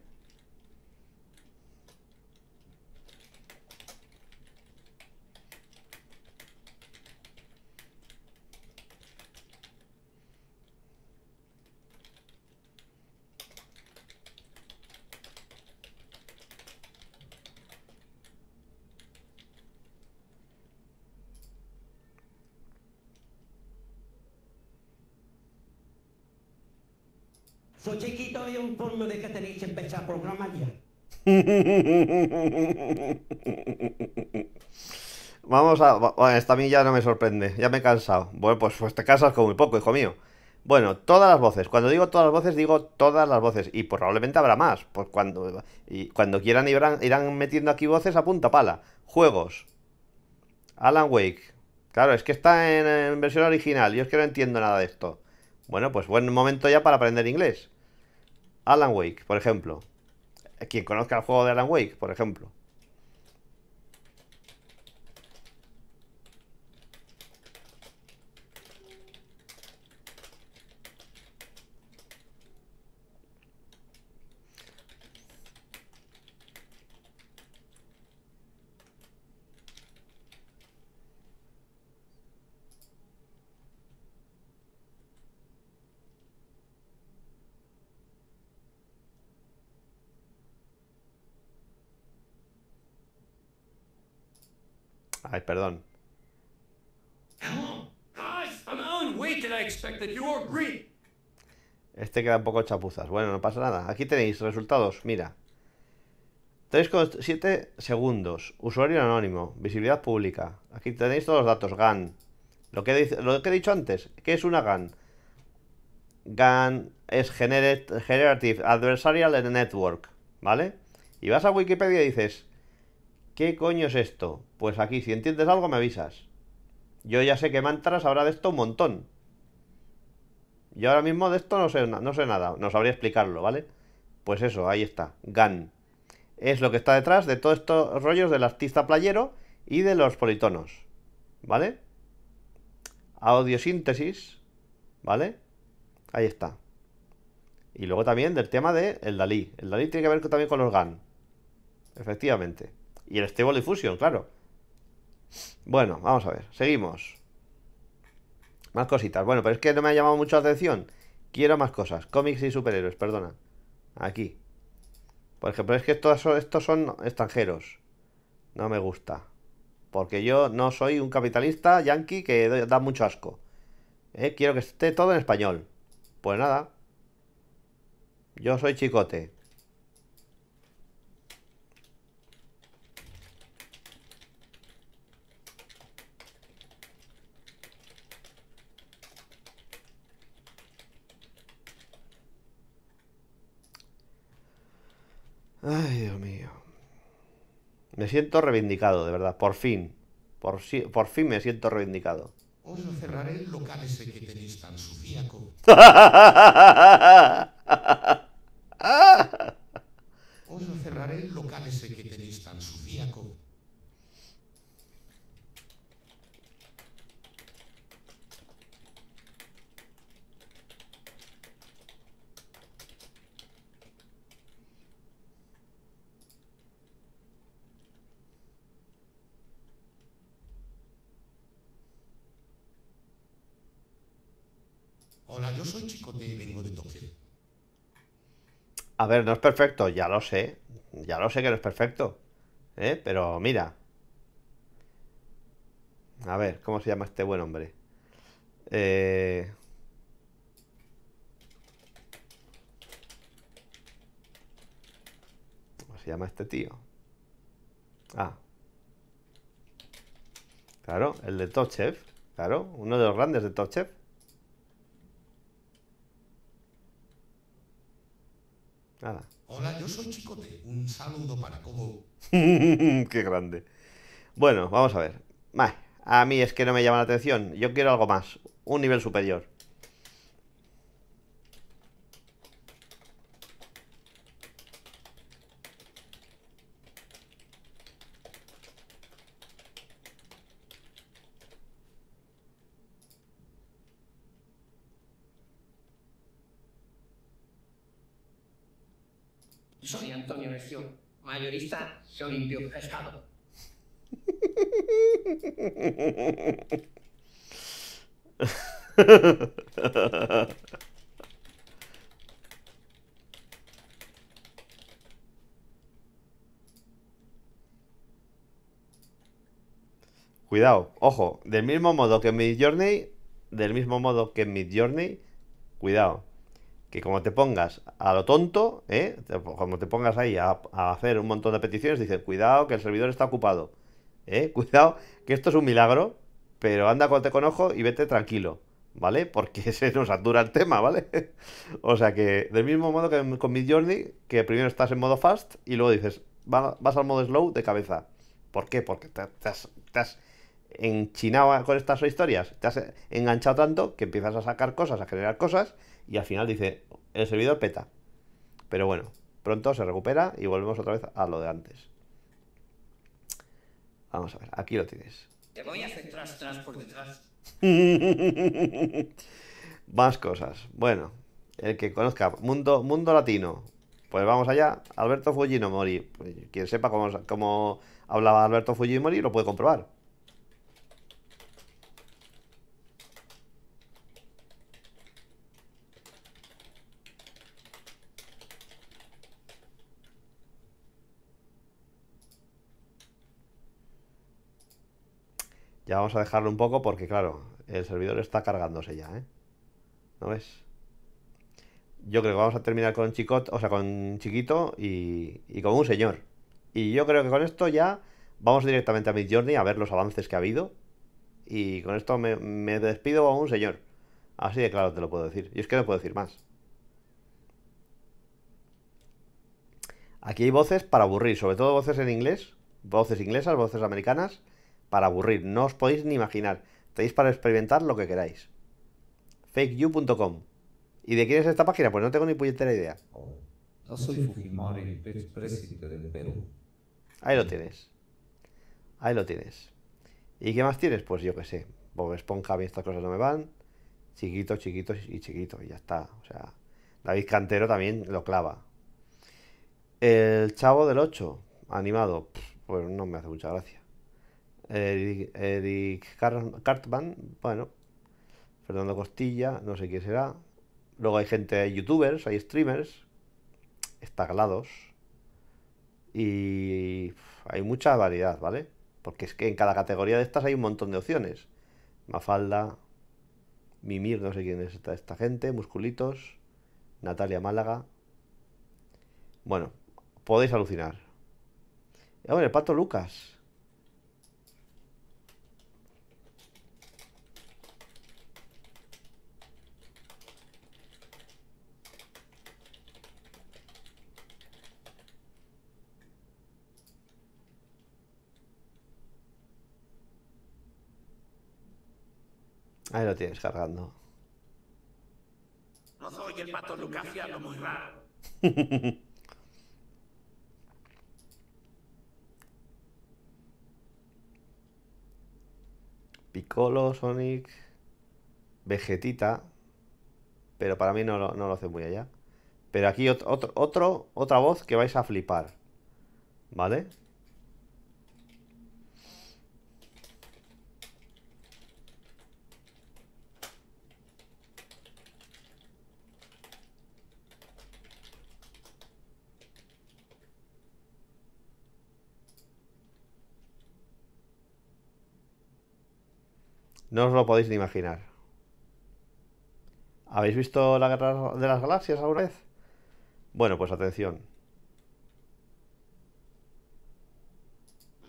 Soy chiquito y un fondo de que tenéis que empezar Vamos a... Bueno, esta mí ya no me sorprende, ya me he cansado. Bueno, pues, pues te cansas con muy poco, hijo mío. Bueno, todas las voces. Cuando digo todas las voces, digo todas las voces. Y probablemente habrá más. Pues cuando, y cuando quieran irán, metiendo aquí voces a punta pala. Juegos. Alan Wake. Claro, es que está en, en versión original. Yo es que no entiendo nada de esto. Bueno, pues buen momento ya para aprender inglés. Alan Wake, por ejemplo. Quien conozca el juego de Alan Wake, por ejemplo. Ay, perdón. Este queda un poco chapuzas. Bueno, no pasa nada. Aquí tenéis resultados. Mira. 3,7 segundos. Usuario anónimo. Visibilidad pública. Aquí tenéis todos los datos. GAN. Lo que, lo que he dicho antes. ¿Qué es una GAN? GAN es Generative Adversarial Network. ¿Vale? Y vas a Wikipedia y dices ¿Qué coño es esto? Pues aquí, si entiendes algo, me avisas. Yo ya sé que Mantras habrá de esto un montón. Yo ahora mismo de esto no sé, no sé nada, no sabría explicarlo, ¿vale? Pues eso, ahí está, GAN. Es lo que está detrás de todos estos rollos del artista playero y de los politonos, ¿vale? Audiosíntesis, ¿vale? Ahí está. Y luego también del tema del el Dalí. El Dalí tiene que ver también con los GAN. Efectivamente. Y el Stable Diffusion, claro. Bueno, vamos a ver, seguimos. Más cositas. Bueno, pero es que no me ha llamado mucho la atención. Quiero más cosas. Cómics y superhéroes, perdona. Aquí. Por ejemplo, es que estos, estos son extranjeros. No me gusta. Porque yo no soy un capitalista yankee que da mucho asco. Eh, quiero que esté todo en español. Pues nada. Yo soy chicote. Ay, Dios mío. Me siento reivindicado, de verdad. Por fin. Por, si... por fin me siento reivindicado. Os cerraré el local ese que tenéis tan sufíaco. Os cerraré el local ese que tenéis tan sufíaco. Hola, yo soy Chico. de vengo de A ver, no es perfecto, ya lo sé. Ya lo sé que no es perfecto. ¿Eh? Pero mira. A ver, ¿cómo se llama este buen hombre? Eh... ¿Cómo se llama este tío? Ah. Claro, el de Tochev. Claro, uno de los grandes de Tochev. Nada. Hola, yo soy Chicote. Un saludo para Cobo. Qué grande. Bueno, vamos a ver. a mí es que no me llama la atención. Yo quiero algo más. Un nivel superior. Cuidado, ojo, del mismo modo que en Mid Journey, del mismo modo que en Mid Journey, cuidado que como te pongas a lo tonto, ¿eh? como te pongas ahí a, hacer un montón de peticiones, dices cuidado que el servidor está ocupado, ¿eh? cuidado que esto es un milagro, pero anda con te con ojo y vete tranquilo, ¿vale? Porque se nos satura el tema, ¿vale? o sea que del mismo modo que con mi Journey, que primero estás en modo fast y luego dices, vas al modo slow de cabeza. ¿Por qué? Porque te has enchinado con estas historias, te has enganchado tanto que empiezas a sacar cosas, a generar cosas y al final dice, el servidor peta. Pero bueno, pronto se recupera y volvemos otra vez a lo de antes. Vamos a ver, aquí lo tienes. Te voy a hacer tras, tras por detrás. Más cosas. Bueno, el que conozca Mundo, mundo Latino. Pues vamos allá. Alberto Fujimori. Pues quien sepa cómo, cómo hablaba Alberto Fujimori lo puede comprobar. Ya vamos a dejarlo un poco porque, claro, el servidor está cargándose ya, ¿eh? ¿No ves? Yo creo que vamos a terminar con Chicot, o sea, con Chiquito y, con un señor. Y yo creo que con esto ya vamos directamente a Journey a ver los avances que ha habido. Y con esto me, me despido a un señor. Así de claro te lo puedo decir. Y es que no puedo decir más. Aquí hay voces para aburrir, sobre todo voces en inglés, voces inglesas, voces americanas para aburrir. No os podéis ni imaginar. Tenéis para experimentar lo que queráis. fakeyou.com ¿Y de quién es esta página? Pues no tengo ni puñetera idea. soy Fujimori, del Perú. Ahí lo tienes. Ahí lo tienes. ¿Y qué más tienes? Pues yo qué sé. Bob Esponja, a mí estas cosas no me van. Chiquito, chiquito y chiquito. Y ya está. O sea, David Cantero también lo clava. El Chavo del 8, animado. Pues no me hace mucha gracia. Eric, Cartman, bueno, Fernando Costilla, no sé quién será. Luego hay gente, hay youtubers, hay streamers, estaglados. Y hay mucha variedad, ¿vale? Porque es que en cada categoría de estas hay un montón de opciones. Mafalda, Mimir, no sé quién es esta, gente, Musculitos, Natalia Málaga. Bueno, podéis alucinar. Y ahora el Pato Lucas. Ahí lo tienes cargando. No soy el pato muy raro. Piccolo, Sonic, Vegetita, pero para mí no, lo, hace muy allá. Pero aquí otro, otra voz que vais a flipar, ¿vale? No os lo podéis ni imaginar. ¿Habéis visto la guerra de las galaxias alguna vez? Bueno, pues atención.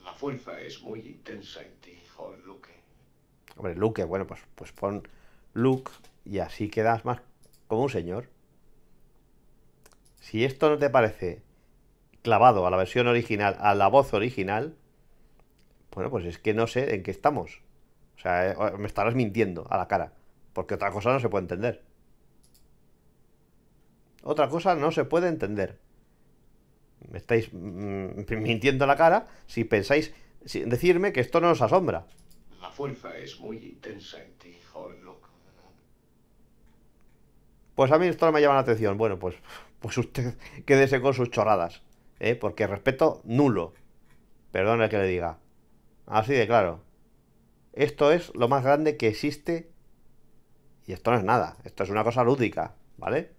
La fuerza es muy intensa en ti, joven Luke. Hombre, Luke, bueno, pues, pues pon Luke y así quedas más como un señor. Si esto no te parece clavado a la versión original, a la voz original, bueno, pues es que no sé en qué estamos sea, eh, me estarás mintiendo a la cara. Porque otra cosa no se puede entender. Otra cosa no se puede entender. Me estáis mm, mm, mintiendo a la cara si pensáis decirme que esto no os asombra. La fuerza es muy intensa en ti, loco Pues a mí esto no me llama la atención. Bueno, pues, pues usted quédese con sus chorradas. ¿eh? Porque respeto nulo. Perdone que le diga. Así de claro. Esto es lo más grande que existe. Y esto no es nada, esto es una cosa lúdica, ¿vale?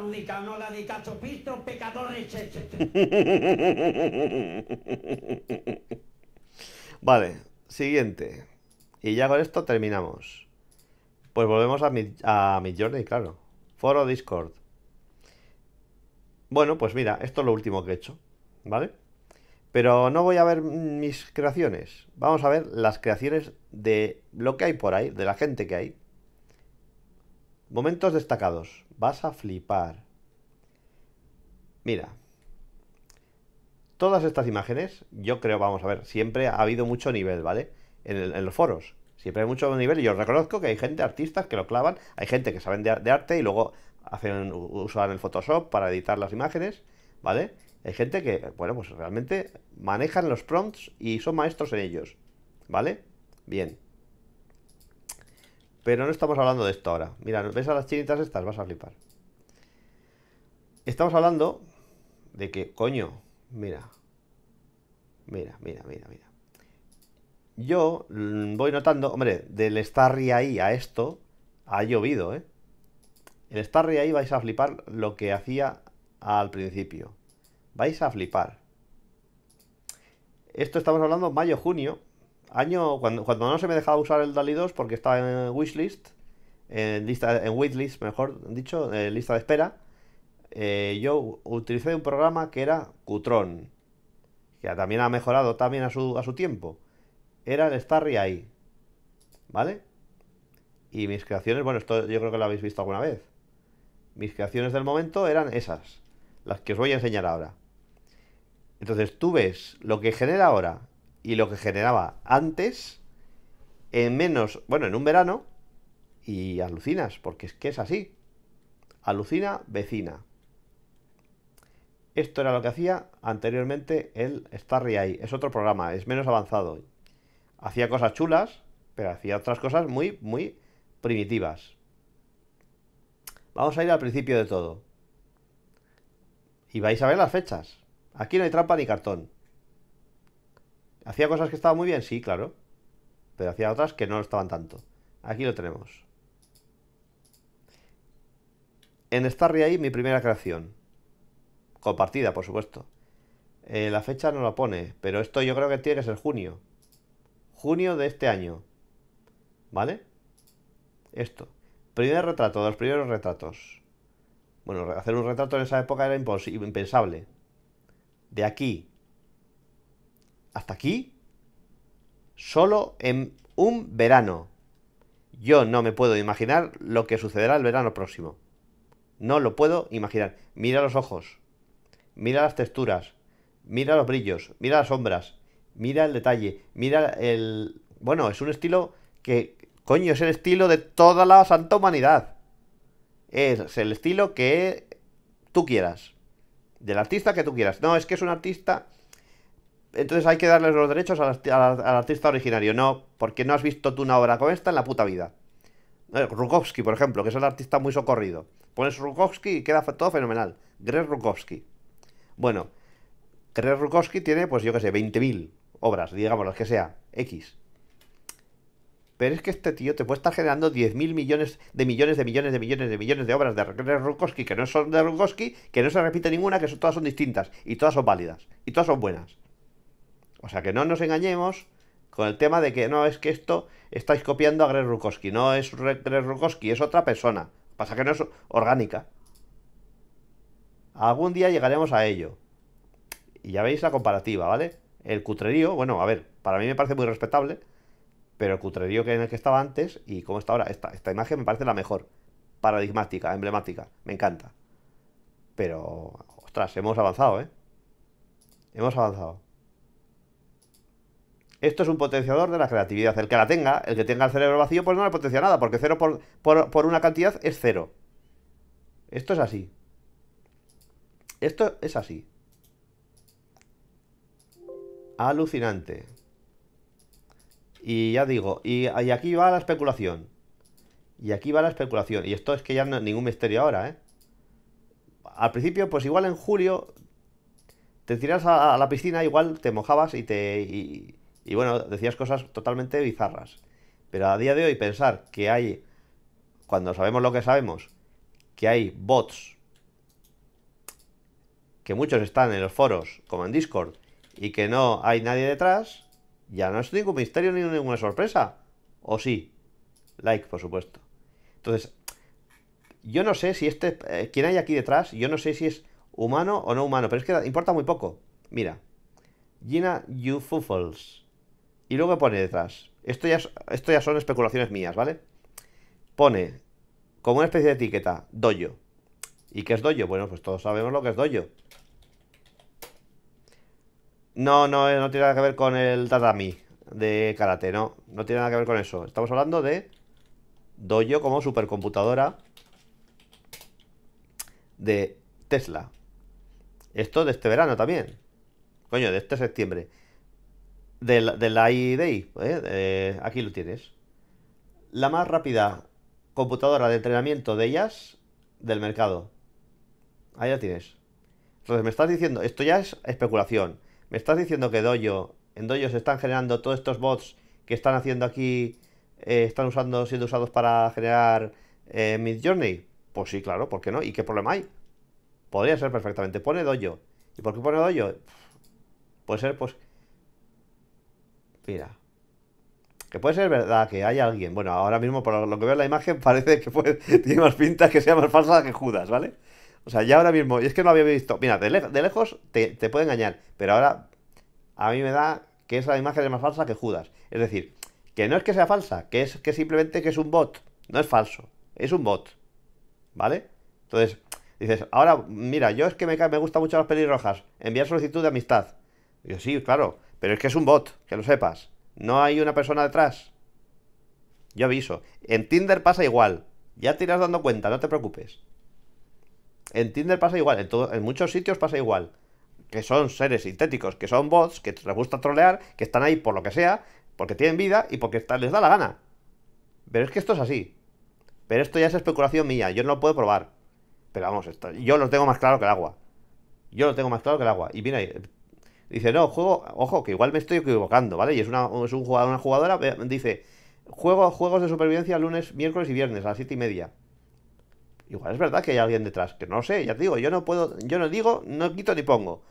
la vale, siguiente. Y ya con esto terminamos. Pues volvemos a mi, a mi journey, claro. Foro Discord. Bueno, pues mira, esto es lo último que he hecho, ¿vale? Pero no voy a ver mis creaciones. Vamos a ver las creaciones de lo que hay por ahí, de la gente que hay. Momentos destacados. Vas a flipar. Mira. Todas estas imágenes, yo creo, vamos a ver, siempre ha habido mucho nivel, ¿vale? En, los foros. Siempre hay mucho nivel y yo reconozco que hay gente, artistas que lo clavan, hay gente que saben de, arte y luego hacen, usan el Photoshop para editar las imágenes, ¿vale? Hay gente que, bueno, pues realmente manejan los prompts y son maestros en ellos, ¿vale? Bien. Pero no estamos hablando de esto ahora. Mira, ves a las chinitas estas, vas a flipar. Estamos hablando de que, coño, mira. Mira, mira, mira, mira. Yo voy notando, hombre, del Starry ahí a esto ha llovido, ¿eh? El Starry ahí vais a flipar lo que hacía al principio. Vais a flipar. Esto estamos hablando mayo-junio año cuando, cuando no se me dejaba usar el DALI 2 porque estaba en wishlist, en lista en waitlist, mejor dicho, en lista de espera, eh, yo utilicé un programa que era Qtron, que también ha mejorado también a su, a su tiempo. Era el Starry AI, ¿vale? Y mis creaciones, bueno, esto yo creo que lo habéis visto alguna vez. Mis creaciones del momento eran esas, las que os voy a enseñar ahora. Entonces tú ves lo que genera ahora y lo que generaba antes en menos, bueno, en un verano y alucinas, porque es que es así. Alucina vecina. Esto era lo que hacía anteriormente el Starry Eye Es otro programa, es menos avanzado. Hacía cosas chulas, pero hacía otras cosas muy, muy primitivas. Vamos a ir al principio de todo. Y vais a ver las fechas. Aquí no hay trampa ni cartón. ¿Hacía cosas que estaban muy bien? Sí, claro. Pero hacía otras que no lo estaban tanto. Aquí lo tenemos. En Starry ahí mi primera creación. Compartida, por supuesto. Eh, la fecha no la pone, pero esto yo creo que tiene que ser junio. Junio de este año. ¿Vale? Esto. Primer retrato, los primeros retratos. Bueno, hacer un retrato en esa época era impensable. De aquí hasta aquí solo en un verano. Yo no me puedo imaginar lo que sucederá el verano próximo. No lo puedo imaginar. Mira los ojos, mira las texturas, mira los brillos, mira las sombras, mira el detalle, mira el... Bueno, es un estilo que, coño, es el estilo de toda la santa humanidad. Es el estilo que tú quieras. Del artista que tú quieras. No, es que es un artista entonces hay que darles los derechos al, artista originario. No, porque no has visto tú una obra como esta en la puta vida. Eh, Rukovsky, por ejemplo, que es el artista muy socorrido. Pones Rukovsky y queda todo fenomenal. Greg Rukovsky. Bueno, Greg Rukovsky tiene, pues yo qué sé, 20.000 obras, digamos, las que sea, X. Pero es que este tío te puede estar generando 10.000 millones de millones de millones de millones de millones de obras de Rukowski que no son de Rukovsky, que no se repite ninguna, que todas son distintas y todas son válidas y todas son buenas. O sea, que no nos engañemos con el tema de que no, es que esto estáis copiando a Greg Rukowski. No es Greg Rukowski, es otra persona. Pasa que no es orgánica. Algún día llegaremos a ello. Y ya veis la comparativa, ¿vale? El cutrerío, bueno, a ver, para mí me parece muy respetable, pero el cutrerío que en el que estaba antes y cómo está ahora, esta, esta imagen me parece la mejor. Paradigmática, emblemática, me encanta. Pero, ostras, hemos avanzado, ¿eh? Hemos avanzado. Esto es un potenciador de la creatividad. El que la tenga, el que tenga el cerebro vacío, pues no le potencia nada, porque cero por, por una cantidad es cero. Esto es así. Esto es así. Alucinante. Y ya digo, y, aquí va la especulación. Y aquí va la especulación. Y esto es que ya no es ningún misterio ahora, ¿eh? Al principio, pues igual en julio te tiras a, la piscina, igual te mojabas y te... Y bueno, decías cosas totalmente bizarras. Pero a día de hoy pensar que hay, cuando sabemos lo que sabemos, que hay bots, que muchos están en los foros, como en Discord, y que no hay nadie detrás, ya no es ningún misterio ni ninguna sorpresa. ¿O sí? Like, por supuesto. Entonces, yo no sé si este, eh, quién hay aquí detrás, yo no sé si es humano o no humano, pero es que importa muy poco. Mira, Gina Yufufels y luego pone detrás. Esto ya, esto ya son especulaciones mías, ¿vale? Pone como una especie de etiqueta, dojo ¿Y qué es dojo? Bueno, pues todos sabemos lo que es dojo No, no, eh, no tiene nada que ver con el tatami de karate, no. No tiene nada que ver con eso. Estamos hablando de Dojo como supercomputadora de Tesla. Esto de este verano también. Coño, de este septiembre del, del ¿eh? Eh, aquí lo tienes. La más rápida computadora de entrenamiento de ellas del mercado. Ahí la tienes. Entonces me estás diciendo, esto ya es especulación. Me estás diciendo que Dojo, en Dojo se están generando todos estos bots que están haciendo aquí, eh, están usando, siendo usados para generar Mid Journey. Pues sí, claro, ¿por qué no? ¿Y qué problema hay? Podría ser perfectamente. Pone Dojo. ¿Y por qué pone Dojo? Puede ser, pues, Mira. Que puede ser verdad que hay alguien. Bueno, ahora mismo, por lo que veo en la imagen, parece que puede, tiene más pinta que sea más falsa que Judas, ¿vale? O sea, ya ahora mismo, y es que no había visto. Mira, de, lejos te, puede engañar, pero ahora a mí me da que esa imagen es más falsa que Judas. Es decir, que no es que sea falsa, que es que simplemente que es un bot. No es falso, es un bot. ¿Vale? Entonces, dices, ahora, mira, yo es que me, me gustan mucho las pelirrojas, enviar solicitud de amistad. yo, sí, claro. Pero es que es un bot, que lo sepas. No hay una persona detrás. Yo aviso. En Tinder pasa igual. Ya te irás dando cuenta, no te preocupes. En Tinder pasa igual, en, muchos sitios pasa igual. Que son seres sintéticos, que son bots, que les gusta trolear, que están ahí por lo que sea, porque tienen vida y porque les da la gana. Pero es que esto es así. Pero esto ya es especulación mía, yo no lo puedo probar. Pero vamos, yo lo tengo más claro que el agua. Yo lo tengo más claro que el agua. Y mira, Dice, no, juego, ojo, que igual me estoy equivocando, ¿vale? Y es, una, un jugador, una jugadora, dice, juego juegos de supervivencia lunes, miércoles y viernes a las siete y media. Igual es verdad que hay alguien detrás, que no sé, ya te digo, yo no puedo, yo no digo, no quito ni pongo.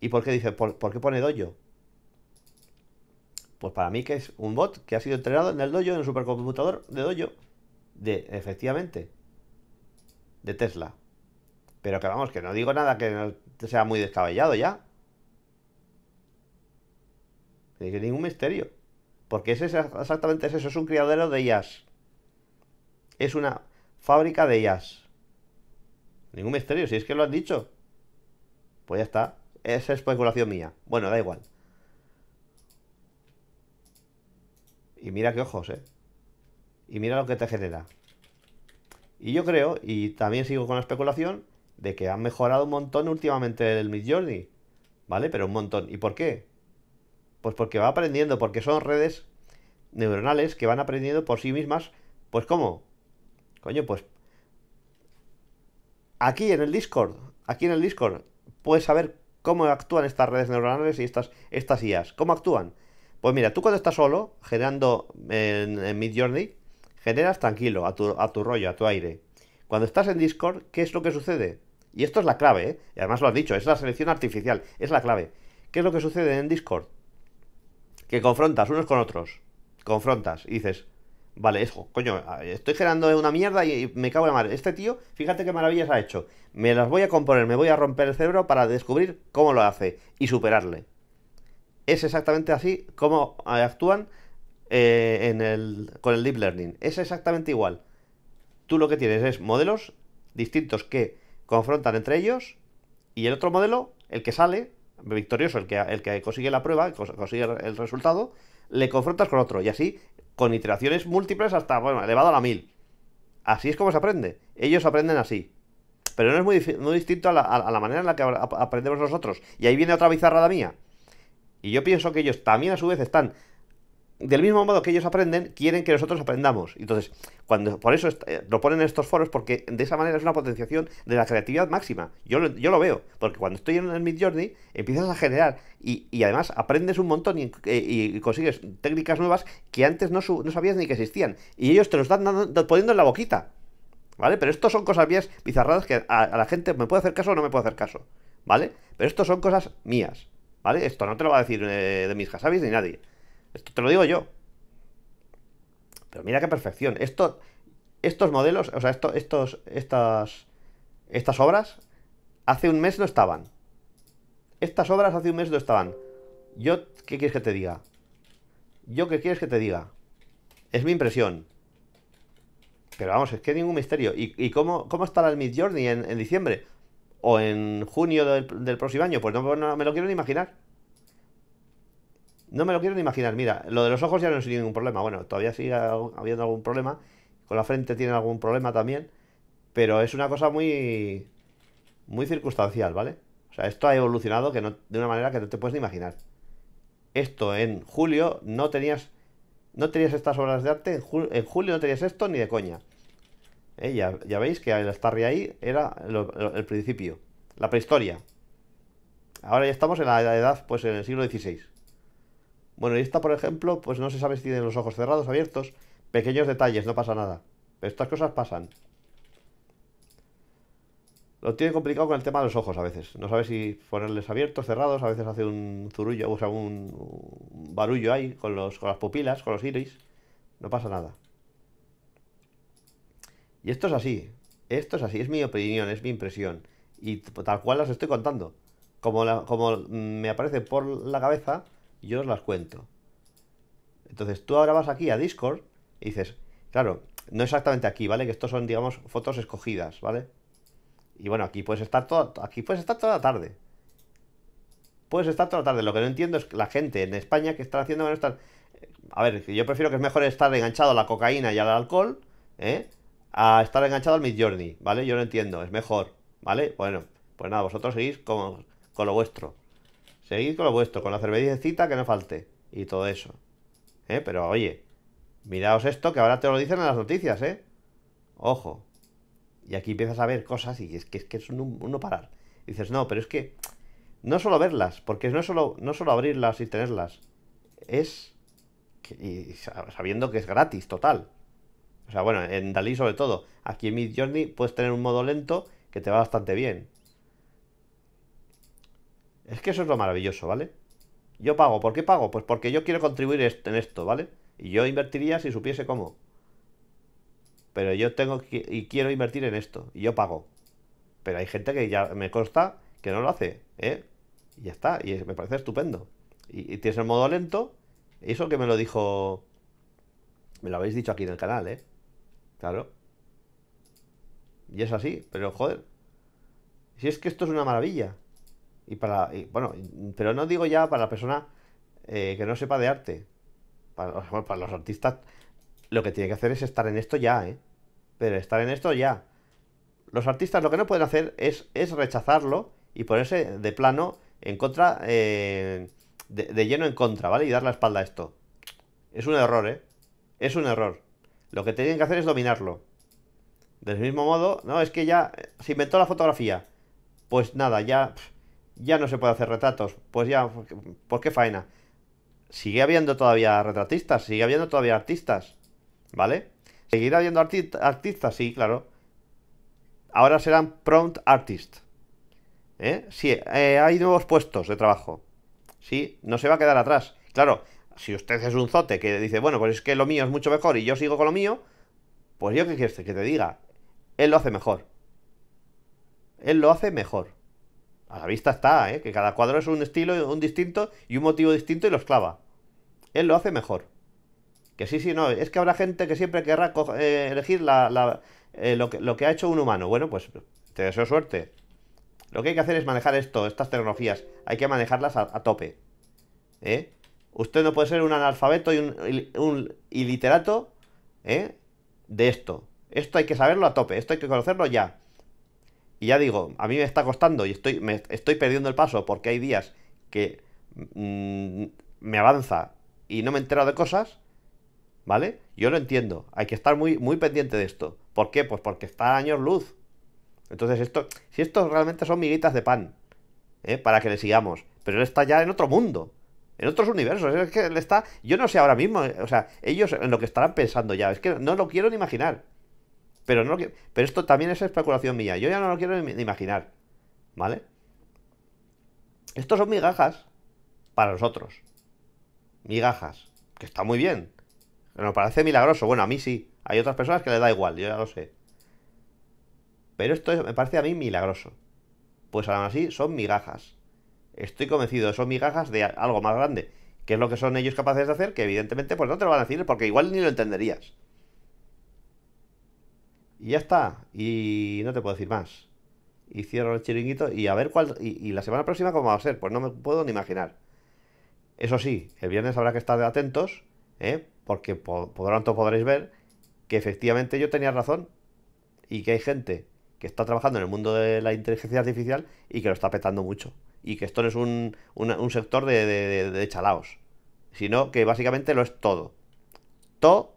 ¿Y por qué dice, por, qué pone dojo? Pues para mí que es un bot que ha sido entrenado en el dojo, en el supercomputador de dojo, de, efectivamente, de Tesla. Pero que vamos, que no digo nada que sea muy descabellado ya ningún misterio. Porque es exactamente eso, es un criadero de jazz. Es una fábrica de jazz. Ningún misterio, si es que lo han dicho. Pues ya está. Es especulación mía. Bueno, da igual. Y mira qué ojos, ¿eh? Y mira lo que te genera. Y yo creo, y también sigo con la especulación, de que han mejorado un montón últimamente el Mid Journey. ¿Vale? Pero un montón. ¿Y por qué? Pues porque va aprendiendo, porque son redes neuronales que van aprendiendo por sí mismas. Pues cómo? Coño, pues aquí en el Discord, aquí en el Discord, puedes saber cómo actúan estas redes neuronales y estas, estas IAs. ¿Cómo actúan? Pues mira, tú cuando estás solo, generando en, Mid Journey, generas tranquilo, a tu, a tu rollo, a tu aire. Cuando estás en Discord, ¿qué es lo que sucede? Y esto es la clave, ¿eh? y además lo has dicho, es la selección artificial, es la clave. ¿Qué es lo que sucede en Discord? que confrontas unos con otros, confrontas y dices, vale, eso, coño, estoy generando una mierda y me cago en la madre. Este tío, fíjate qué maravillas ha hecho. Me las voy a componer, me voy a romper el cerebro para descubrir cómo lo hace y superarle. Es exactamente así como actúan eh, en con el deep learning. Es exactamente igual. Tú lo que tienes es modelos distintos que confrontan entre ellos y el otro modelo, el que sale, victorioso, el que, el que consigue la prueba, consigue el resultado, le confrontas con otro. Y así, con iteraciones múltiples hasta, bueno, elevado a la mil. Así es como se aprende. Ellos aprenden así. Pero no es muy, distinto a la, a la, manera en la que aprendemos nosotros. Y ahí viene otra bizarrada mía. Y yo pienso que ellos también a su vez están del mismo modo que ellos aprenden, quieren que nosotros aprendamos. Entonces, cuando por eso eh, lo ponen en estos foros, porque de esa manera es una potenciación de la creatividad máxima. Yo lo, yo lo veo, porque cuando estoy en el Mid Journey, empiezas a generar y, y además aprendes un montón y, eh, consigues técnicas nuevas que antes no, no sabías ni que existían. Y ellos te los están poniendo en la boquita. ¿Vale? Pero esto son cosas mías bizarradas que a, la gente me puede hacer caso o no me puede hacer caso. ¿Vale? Pero esto son cosas mías. ¿Vale? Esto no te lo va a decir eh, de mis hasabis ni nadie. Esto te lo digo yo. Pero mira qué perfección. Esto, estos modelos, o sea, esto, estos, estas, estas obras, hace un mes no estaban. Estas obras hace un mes no estaban. Yo, ¿qué quieres que te diga? Yo, ¿qué quieres que te diga? Es mi impresión. Pero vamos, es que ningún misterio. ¿Y, cómo, estará el Mid Journey en, diciembre? ¿O en junio del, próximo año? Pues no me lo quiero ni imaginar. No me lo quiero ni imaginar. Mira, lo de los ojos ya no es ningún problema. Bueno, todavía sigue habiendo algún problema. Con la frente tiene algún problema también. Pero es una cosa muy. muy circunstancial, ¿vale? O sea, esto ha evolucionado que no, de una manera que no te puedes ni imaginar. Esto en julio no tenías. No tenías estas obras de arte. En, julio, no tenías esto ni de coña. ¿Eh? Ya, ya, veis que el estar ahí era el principio. La prehistoria. Ahora ya estamos en la edad, pues en el siglo XVI. Bueno, y esta, por ejemplo, pues no se sabe si tiene los ojos cerrados, abiertos. Pequeños detalles, no pasa nada. Pero estas cosas pasan. Lo tiene complicado con el tema de los ojos a veces. No sabe si ponerles abiertos, cerrados. A veces hace un zurullo, o sea, un barullo ahí con, los, las pupilas, con los iris. No pasa nada. Y esto es así. Esto es así. Es mi opinión, es mi impresión. Y tal cual las estoy contando. Como, como mm, me aparece por la cabeza, yo os las cuento. Entonces tú ahora vas aquí a Discord y dices, claro, no exactamente aquí, ¿vale? Que estos son, digamos, fotos escogidas, ¿vale? Y bueno, aquí puedes estar toda, aquí puedes estar toda la tarde. Puedes estar toda la tarde. Lo que no entiendo es la gente en España que está haciendo, estar... A ver, yo prefiero que es mejor estar enganchado a la cocaína y al alcohol, ¿eh? A estar enganchado al Mid Journey, ¿vale? Yo no entiendo, es mejor, ¿vale? Bueno, pues nada, vosotros seguís con lo vuestro. Seguid con lo vuestro, con la cervecita que no falte. Y todo eso. ¿Eh? Pero oye, miraos esto que ahora te lo dicen en las noticias, ¿eh? Ojo. Y aquí empiezas a ver cosas y es que es, que es un, no parar. dices, no, pero es que no solo verlas, porque no solo, no solo abrirlas y tenerlas, es sabiendo que es gratis, total. O sea, bueno, en Dalí sobre todo. Aquí en Mid Journey puedes tener un modo lento que te va bastante bien. Es que eso es lo maravilloso, ¿vale? Yo pago. ¿Por qué pago? Pues porque yo quiero contribuir en esto, ¿vale? Y yo invertiría si supiese cómo. Pero yo tengo que, y quiero invertir en esto. Y yo pago. Pero hay gente que ya me consta que no lo hace, ¿eh? Y ya está. Y me parece estupendo. Y, y tienes el modo lento. Eso que me lo dijo... Me lo habéis dicho aquí en el canal, ¿eh? Claro. Y es así, pero joder. Si es que esto es una maravilla. Y para. bueno, pero no digo ya para la persona eh, que no sepa de arte. Para, los artistas, lo que tiene que hacer es estar en esto ya, ¿eh? Pero estar en esto ya. Los artistas lo que no pueden hacer es, rechazarlo y ponerse de plano en contra, eh, de, lleno en contra, ¿vale? Y dar la espalda a esto. Es un error, ¿eh? Es un error. Lo que tienen que hacer es dominarlo. Del mismo modo, no, es que ya eh, se inventó la fotografía. Pues nada, ya ya no se puede hacer retratos, pues ya, ¿por qué faena? Sigue habiendo todavía retratistas, sigue habiendo todavía artistas, ¿vale? Seguirá habiendo artistas, sí, claro. Ahora serán prompt artist. ¿Eh? Sí, eh, hay nuevos puestos de trabajo. Sí, no se va a quedar atrás. Claro, si usted es un zote que dice, bueno, pues es que lo mío es mucho mejor y yo sigo con lo mío, pues yo qué quiero que te diga. Él lo hace mejor. Él lo hace mejor. A la vista está, ¿eh? Que cada cuadro es un estilo, un distinto y un motivo distinto y los clava. Él lo hace mejor. Que sí, sí, no. Es que habrá gente que siempre querrá eh, elegir eh, lo, que, ha hecho un humano. Bueno, pues te deseo suerte. Lo que hay que hacer es manejar esto, estas tecnologías. Hay que manejarlas a, tope. ¿Eh? Usted no puede ser un analfabeto y un, un iliterato ¿eh? de esto. Esto hay que saberlo a tope, esto hay que conocerlo ya. Y ya digo, a mí me está costando y estoy, me, estoy perdiendo el paso porque hay días que mm, me avanza y no me entero de cosas, ¿vale? Yo lo entiendo, hay que estar muy, muy pendiente de esto. ¿Por qué? Pues porque está a años luz. Entonces, esto, si estos realmente son miguitas de pan, ¿eh? para que le sigamos, pero él está ya en otro mundo, en otros universos, es que él está, yo no sé ahora mismo, eh, o sea, ellos en lo que estarán pensando ya, es que no lo quiero ni imaginar. Pero, no pero esto también es especulación mía. Yo ya no lo quiero ni imaginar. ¿Vale? Estos son migajas para nosotros. Migajas. Que está muy bien. que nos parece milagroso. Bueno, a mí sí. Hay otras personas que le da igual, yo ya lo sé. Pero esto me parece a mí milagroso. Pues aún así son migajas. Estoy convencido, son migajas de algo más grande. Que es lo que son ellos capaces de hacer, que evidentemente pues no te lo van a decir porque igual ni lo entenderías. Y ya está. Y no te puedo decir más. Y cierro el chiringuito y a ver cuál... Y, la semana próxima cómo va a ser. Pues no me puedo ni imaginar. Eso sí, el viernes habrá que estar atentos, ¿eh? porque por, lo tanto podréis ver que efectivamente yo tenía razón y que hay gente que está trabajando en el mundo de la inteligencia artificial y que lo está petando mucho. Y que esto no es un, un, sector de, de chalaos, sino que básicamente lo es todo. Todo.